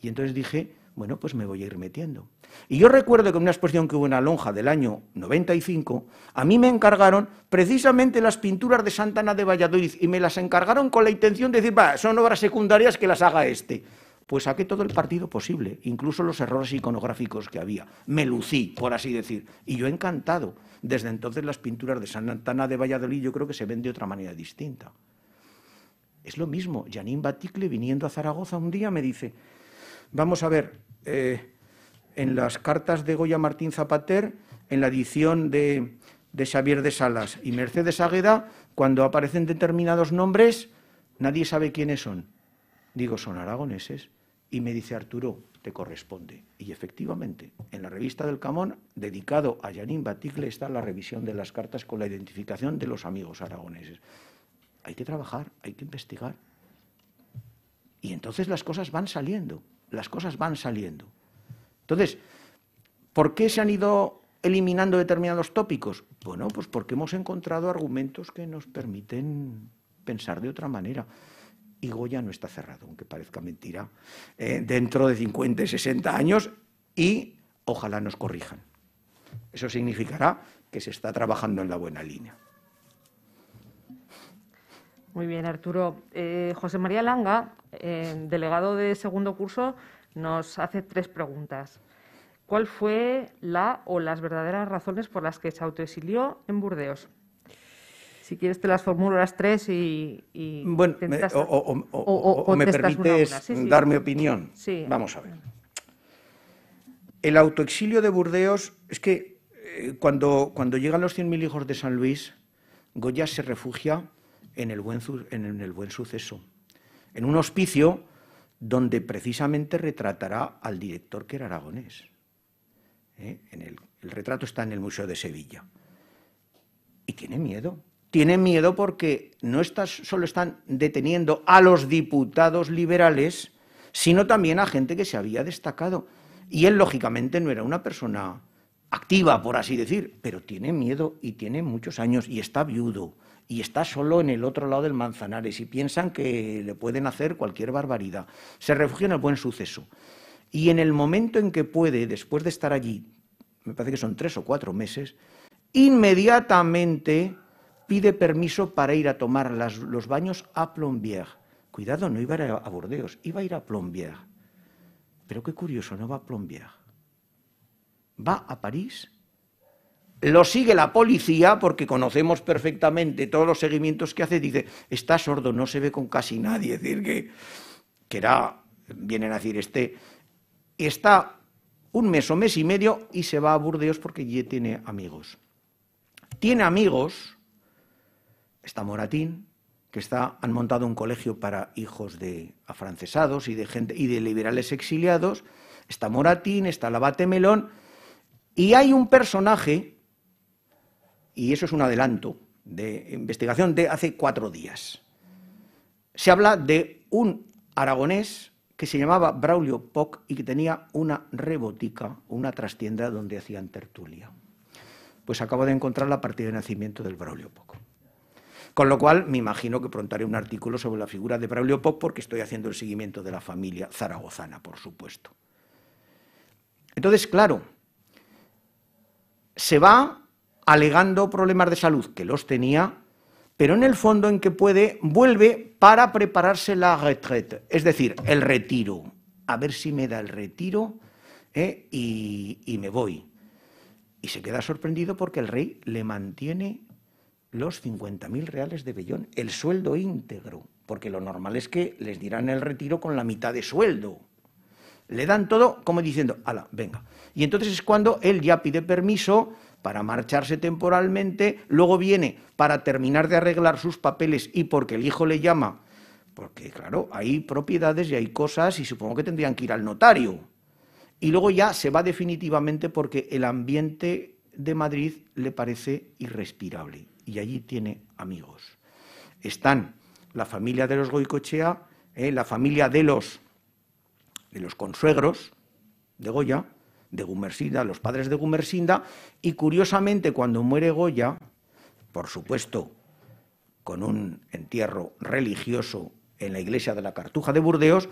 Y entonces dije, bueno, pues me voy a ir metiendo. Y yo recuerdo que en una exposición que hubo en la lonja del año 95, a mí me encargaron precisamente las pinturas de Santana de Valladolid y me las encargaron con la intención de decir, son obras secundarias que las haga este. Pues saqué todo el partido posible, incluso los errores iconográficos que había. Me lucí, por así decir. Y yo encantado. Desde entonces las pinturas de Santana de Valladolid yo creo que se ven de otra manera distinta. Es lo mismo, Janine Baticle viniendo a Zaragoza un día me dice, Vamos a ver, eh, en las cartas de Goya Martín Zapater, en la edición de, de Xavier de Salas y Mercedes Águeda, cuando aparecen determinados nombres, nadie sabe quiénes son. Digo, son aragoneses. Y me dice Arturo, te corresponde. Y efectivamente, en la revista del Camón, dedicado a Janín Baticle, está la revisión de las cartas con la identificación de los amigos aragoneses. Hay que trabajar, hay que investigar. Y entonces las cosas van saliendo las cosas van saliendo. Entonces, ¿por qué se han ido eliminando determinados tópicos? Bueno, pues porque hemos encontrado argumentos que nos permiten pensar de otra manera. Y Goya no está cerrado, aunque parezca mentira, eh, dentro de 50 y 60 años y ojalá nos corrijan. Eso significará que se está trabajando en la buena línea. Muy bien, Arturo. Eh, José María Langa, eh, delegado de segundo curso, nos hace tres preguntas. ¿Cuál fue la o las verdaderas razones por las que se autoexilió en Burdeos? Si quieres te las formulo las tres y, bueno, o, me permites dar mi opinión. Vamos a ver. El autoexilio de Burdeos es que eh, cuando, cuando llegan los 100.000 hijos de San Luis, Goya se refugia en el buen, suceso, en un hospicio donde precisamente retratará al director que era aragonés. ¿eh? el, retrato está en el Museo de Sevilla. Y tiene miedo. Tiene miedo porque no solo están deteniendo a los diputados liberales, sino también a gente que se había destacado. Y él, lógicamente, no era una persona activa, por así decir, pero tiene miedo y tiene muchos años y está viudo y está solo en el otro lado del Manzanares y piensan que le pueden hacer cualquier barbaridad. Se refugia en el buen suceso. Y en el momento en que puede, después de estar allí, me parece que son tres o cuatro meses, inmediatamente pide permiso para ir a tomar los baños a Plombier. Cuidado, no iba a, ir a Bordeos, iba a ir a Plombier. Pero qué curioso, no va a Plombier. Va a París lo sigue la policía porque conocemos perfectamente todos los seguimientos que hace, dice, está sordo, no se ve con casi nadie, es decir, que, que era, vienen a decir, este, está un mes o mes y medio y se va a Burdeos porque ya tiene amigos. Tiene amigos, está Moratín, que está, han montado un colegio para hijos de afrancesados y de, gente, y de liberales exiliados, está Moratín, está Lavate Melón, y hay un personaje y eso es un adelanto de investigación de hace cuatro días. Se habla de un aragonés que se llamaba Braulio Poc y que tenía una rebotica, una trastienda donde hacían tertulia. Pues acabo de encontrar la partida de nacimiento del Braulio Poc. Con lo cual, me imagino que prontaré un artículo sobre la figura de Braulio Poc porque estoy haciendo el seguimiento de la familia zaragozana, por supuesto. Entonces, claro, se va alegando problemas de salud que los tenía, pero en el fondo en que puede vuelve para prepararse la retraite, es decir, el retiro. A ver si me da el retiro ¿eh? y, me voy. Y se queda sorprendido porque el rey le mantiene los 50.000 reales de Bellón, el sueldo íntegro, porque lo normal es que les dirán el retiro con la mitad de sueldo. Le dan todo como diciendo, ala, venga. Y entonces es cuando él ya pide permiso para marcharse temporalmente, luego viene para terminar de arreglar sus papeles y porque el hijo le llama, porque claro, hay propiedades y hay cosas y supongo que tendrían que ir al notario. Y luego ya se va definitivamente porque el ambiente de Madrid le parece irrespirable y allí tiene amigos. Están la familia de los Goicochea, eh, la familia de los, de los consuegros de Goya, de Gumersinda, los padres de Gumersinda, y curiosamente cuando muere Goya, por supuesto, con un entierro religioso en la iglesia de la Cartuja de Burdeos,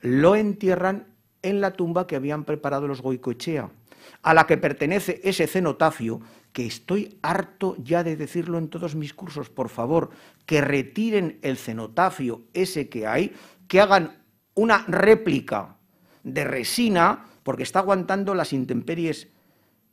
lo entierran en la tumba que habían preparado los Goicoechea, a la que pertenece ese cenotafio que estoy harto ya de decirlo en todos mis cursos, por favor, que retiren el cenotafio ese que hay, que hagan una réplica de resina porque está aguantando las intemperies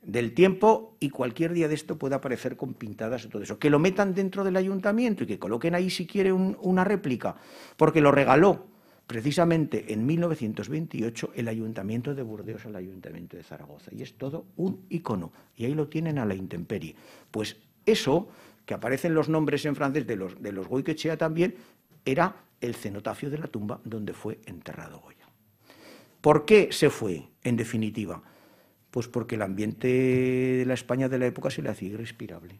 del tiempo y cualquier día de esto puede aparecer con pintadas y todo eso. Que lo metan dentro del ayuntamiento y que coloquen ahí si quiere una réplica, porque lo regaló precisamente en 1928 el ayuntamiento de Burdeos al ayuntamiento de Zaragoza. Y es todo un icono. Y ahí lo tienen a la intemperie. Pues eso, que aparecen los nombres en francés de los, de también, era el cenotafio de la tumba donde fue enterrado Goya. ¿Por qué se fue, en definitiva? Pues porque el ambiente de la España de la época se le hacía irrespirable.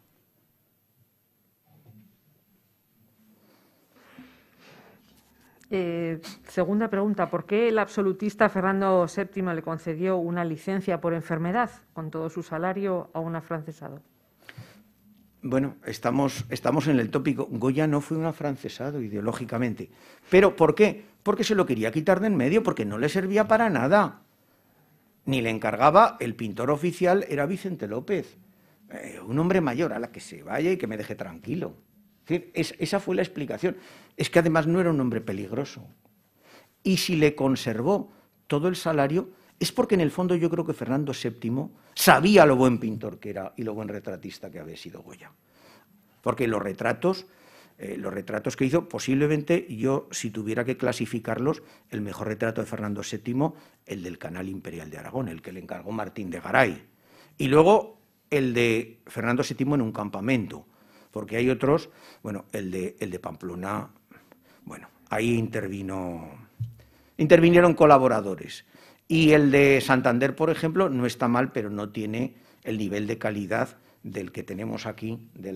Eh, segunda pregunta, ¿por qué el absolutista Fernando VII le concedió una licencia por enfermedad con todo su salario a un afrancesado? Bueno, estamos, estamos en el tópico. Goya no fue un afrancesado ideológicamente. ¿Pero por qué? Porque se lo quería quitar de en medio, porque no le servía para nada. Ni le encargaba, el pintor oficial era Vicente López. Eh, un hombre mayor a la que se vaya y que me deje tranquilo. esa fue la explicación. Es que además no era un hombre peligroso. Y si le conservó todo el salario, es porque en el fondo yo creo que Fernando VII sabía lo buen pintor que era y lo buen retratista que había sido Goya. Porque los retratos, eh, los retratos que hizo, posiblemente yo, si tuviera que clasificarlos, el mejor retrato de Fernando VII, el del Canal Imperial de Aragón, el que le encargó Martín de Garay. Y luego el de Fernando VII en un campamento, porque hay otros, bueno, el de, el de Pamplona, bueno, ahí intervino, intervinieron colaboradores y el de Santander, por ejemplo, no está mal, pero no tiene el nivel de calidad del que tenemos aquí, de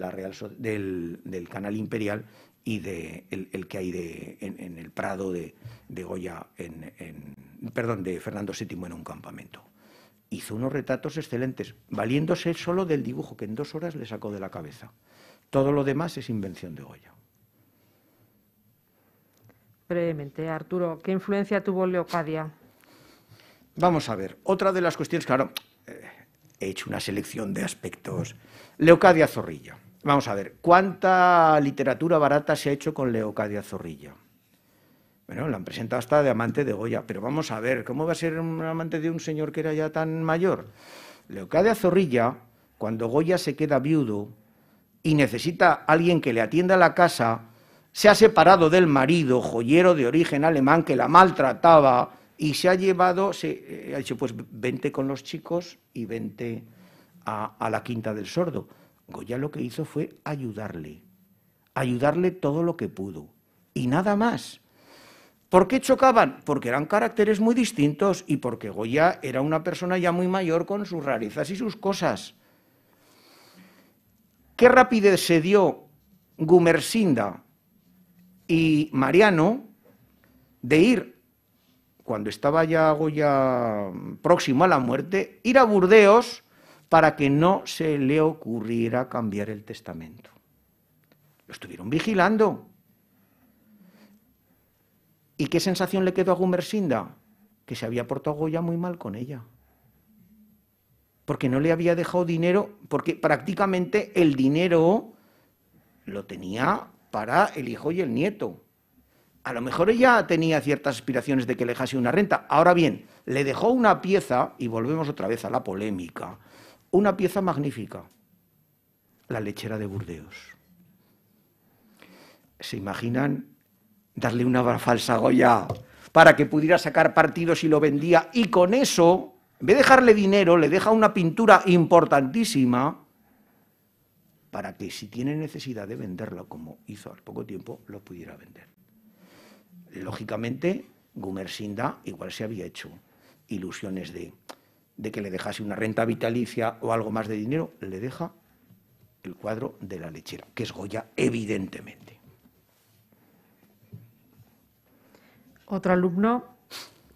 del, Canal Imperial y del que hay en, el Prado de, Goya, perdón, de Fernando VII en un campamento. Hizo unos retratos excelentes, valiéndose solo del dibujo que en dos horas le sacó de la cabeza. Todo lo demás es invención de Goya. Brevemente, Arturo, ¿qué influencia tuvo Leocadia Vamos a ver, otra de las cuestiones, claro, eh, he hecho una selección de aspectos. Leocadia Zorrilla. Vamos a ver, ¿cuánta literatura barata se ha hecho con Leocadia Zorrilla? Bueno, la han presentado hasta de amante de Goya, pero vamos a ver, ¿cómo va a ser un amante de un señor que era ya tan mayor? Leocadia Zorrilla, cuando Goya se queda viudo y necesita a alguien que le atienda la casa, se ha separado del marido, joyero de origen alemán, que la maltrataba, y se ha llevado, se eh, ha dicho, pues vente con los chicos y vente a, a, la Quinta del Sordo. Goya lo que hizo fue ayudarle, ayudarle todo lo que pudo. Y nada más. ¿Por qué chocaban? Porque eran caracteres muy distintos y porque Goya era una persona ya muy mayor con sus rarezas y sus cosas. ¿Qué rapidez se dio Gumersinda y Mariano de ir cuando estaba ya Goya próximo a la muerte, ir a Burdeos para que no se le ocurriera cambiar el testamento. Lo estuvieron vigilando. ¿Y qué sensación le quedó a Gumersinda? Que se había portado Goya muy mal con ella. Porque no le había dejado dinero, porque prácticamente el dinero lo tenía para el hijo y el nieto a lo mejor ella tenía ciertas aspiraciones de que le dejase una renta. Ahora bien, le dejó una pieza, y volvemos otra vez a la polémica, una pieza magnífica, la lechera de Burdeos. ¿Se imaginan darle una falsa Goya para que pudiera sacar partido si lo vendía? Y con eso, en vez de dejarle dinero, le deja una pintura importantísima para que si tiene necesidad de venderla, como hizo al poco tiempo, lo pudiera vender. Lógicamente, Gumersinda igual se había hecho ilusiones de, de que le dejase una renta vitalicia o algo más de dinero, le deja el cuadro de la lechera, que es Goya, evidentemente. Otro alumno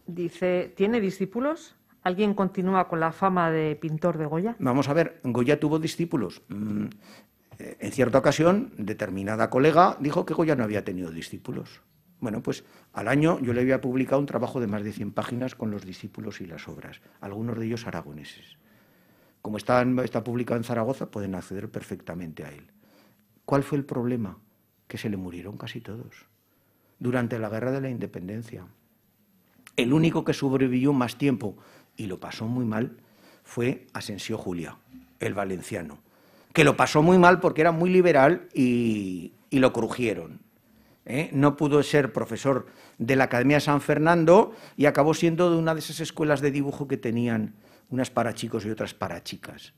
dice, ¿tiene discípulos? ¿Alguien continúa con la fama de pintor de Goya? Vamos a ver, Goya tuvo discípulos. Mm, eh, en cierta ocasión, determinada colega dijo que Goya no había tenido discípulos. Bueno, pues al año yo le había publicado un trabajo de más de 100 páginas con los discípulos y las obras, algunos de ellos aragoneses. Como está, publicado en Zaragoza, pueden acceder perfectamente a él. ¿Cuál fue el problema? Que se le murieron casi todos. Durante la Guerra de la Independencia, el único que sobrevivió más tiempo y lo pasó muy mal fue Asensio Julia, el valenciano, que lo pasó muy mal porque era muy liberal y lo crujieron. ¿eh? no pudo ser profesor de la Academia San Fernando y acabó siendo de una de esas escuelas de dibujo que tenían unas para chicos y otras para chicas.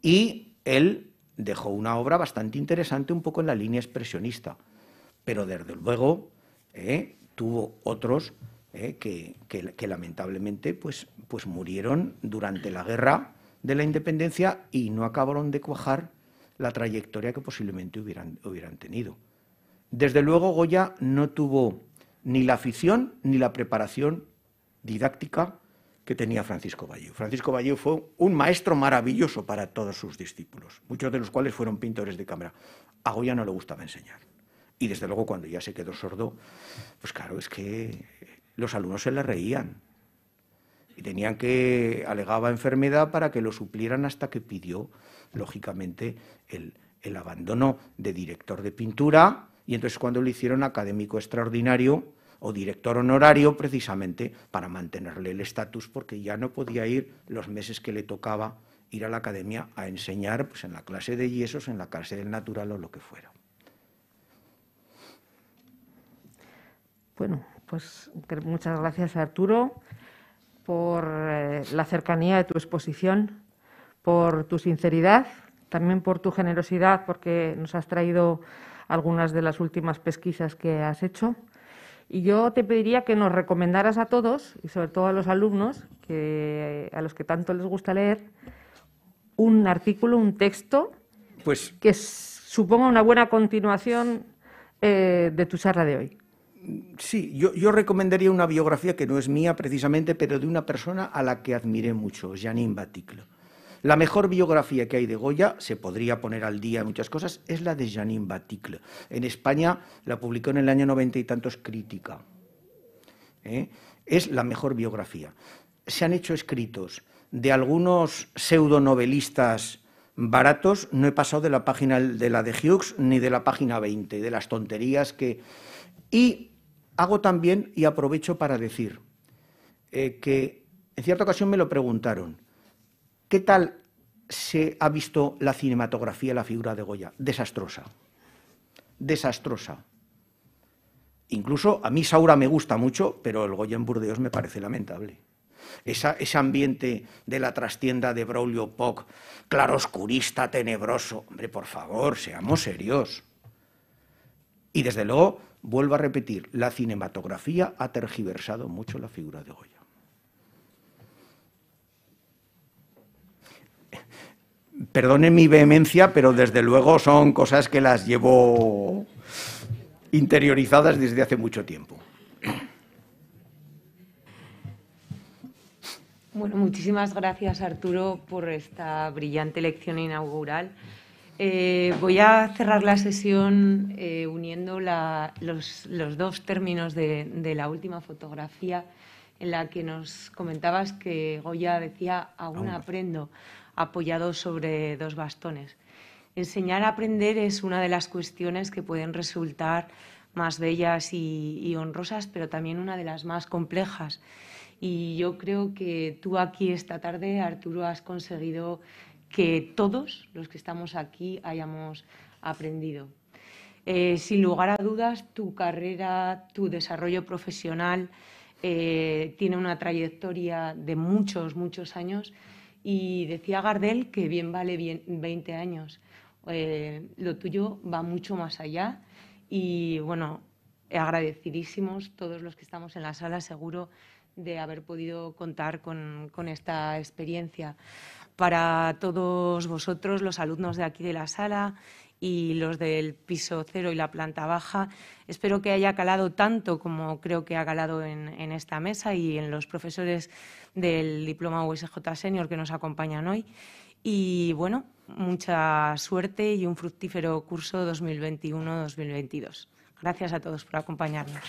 Y él dejó una obra bastante interesante, un poco en la línea expresionista, pero desde luego ¿eh? tuvo otros ¿eh? que, que, lamentablemente pues, pues murieron durante la guerra de la independencia y no acabaron de cuajar la trayectoria que posiblemente hubieran, hubieran tenido. Desde luego Goya no tuvo ni la afición ni la preparación didáctica que tenía Francisco Vallejo. Francisco Vallejo fue un maestro maravilloso para todos sus discípulos, muchos de los cuales fueron pintores de cámara. A Goya no le gustaba enseñar. Y desde luego cuando ya se quedó sordo, pues claro, es que los alumnos se le reían. Y tenían que, alegaba enfermedad para que lo suplieran hasta que pidió, lógicamente, el abandono de director de pintura y entonces cuando lo hicieron académico extraordinario o director honorario precisamente para mantenerle el estatus porque ya no podía ir los meses que le tocaba ir a la academia a enseñar pues, en la clase de yesos, en la clase del natural o lo que fuera. Bueno, pues muchas gracias Arturo por eh, la cercanía de tu exposición, por tu sinceridad, también por tu generosidad, porque nos has traído algunas de las últimas pesquisas que has hecho. Y yo te pediría que nos recomendaras a todos, y sobre todo a los alumnos, a los que tanto les gusta leer, un artículo, un texto, pues que suponga una buena continuación eh, de tu charla de hoy. Sí, yo, yo, recomendaría una biografía que no es mía precisamente, pero de una persona a la que admiré mucho, Janine Baticlo la mejor biografía que hay de Goya, se podría poner al día en muchas cosas, es la de Janine Baticle. En España la publicó en el año noventa y tantos Crítica. ¿eh? Es la mejor biografía. Se han hecho escritos de algunos pseudonovelistas baratos, no he pasado de la página de la de Hughes ni de la página 20, de las tonterías que... Y hago también, y aprovecho para decir, eh, que en cierta ocasión me lo preguntaron, ¿Qué tal se ha visto la cinematografía, la figura de Goya? Desastrosa. Desastrosa. Incluso a mí Saura me gusta mucho, pero el Goya en Burdeos me parece lamentable. ese ambiente de la trastienda de Braulio Poc, claroscurista, tenebroso. Hombre, por favor, seamos serios. Y desde luego, vuelvo a repetir, la cinematografía ha tergiversado mucho la figura de Goya. Perdone mi vehemencia, pero desde luego son cosas que las llevo interiorizadas desde hace mucho tiempo. Bueno, muchísimas gracias Arturo por esta brillante lección inaugural. Eh, voy a cerrar la sesión eh, uniendo los, dos términos de, de la última fotografía en la que nos comentabas que Goya decía aún aprendo apoyado sobre dos bastones. Enseñar a aprender es una de las cuestiones que pueden resultar más bellas y, honrosas, pero también una de las más complejas. Y yo creo que tú aquí esta tarde, Arturo, has conseguido que todos los que estamos aquí hayamos aprendido. Eh, sin lugar a dudas, tu carrera, tu desarrollo profesional eh, tiene una trayectoria de muchos, muchos años y decía Gardel que bien vale bien 20 años. Eh, lo tuyo va mucho más allá y bueno, agradecidísimos todos los que estamos en la sala, seguro, de haber podido contar con esta experiencia. Para todos vosotros, los alumnos de aquí de la sala y los del piso cero y la planta baja. Espero que haya calado tanto como creo que ha calado en, esta mesa y en los profesores del diploma USJ Senior que nos acompañan hoy. Y bueno, mucha suerte y un fructífero curso 2021-2022. Gracias a todos por acompañarnos.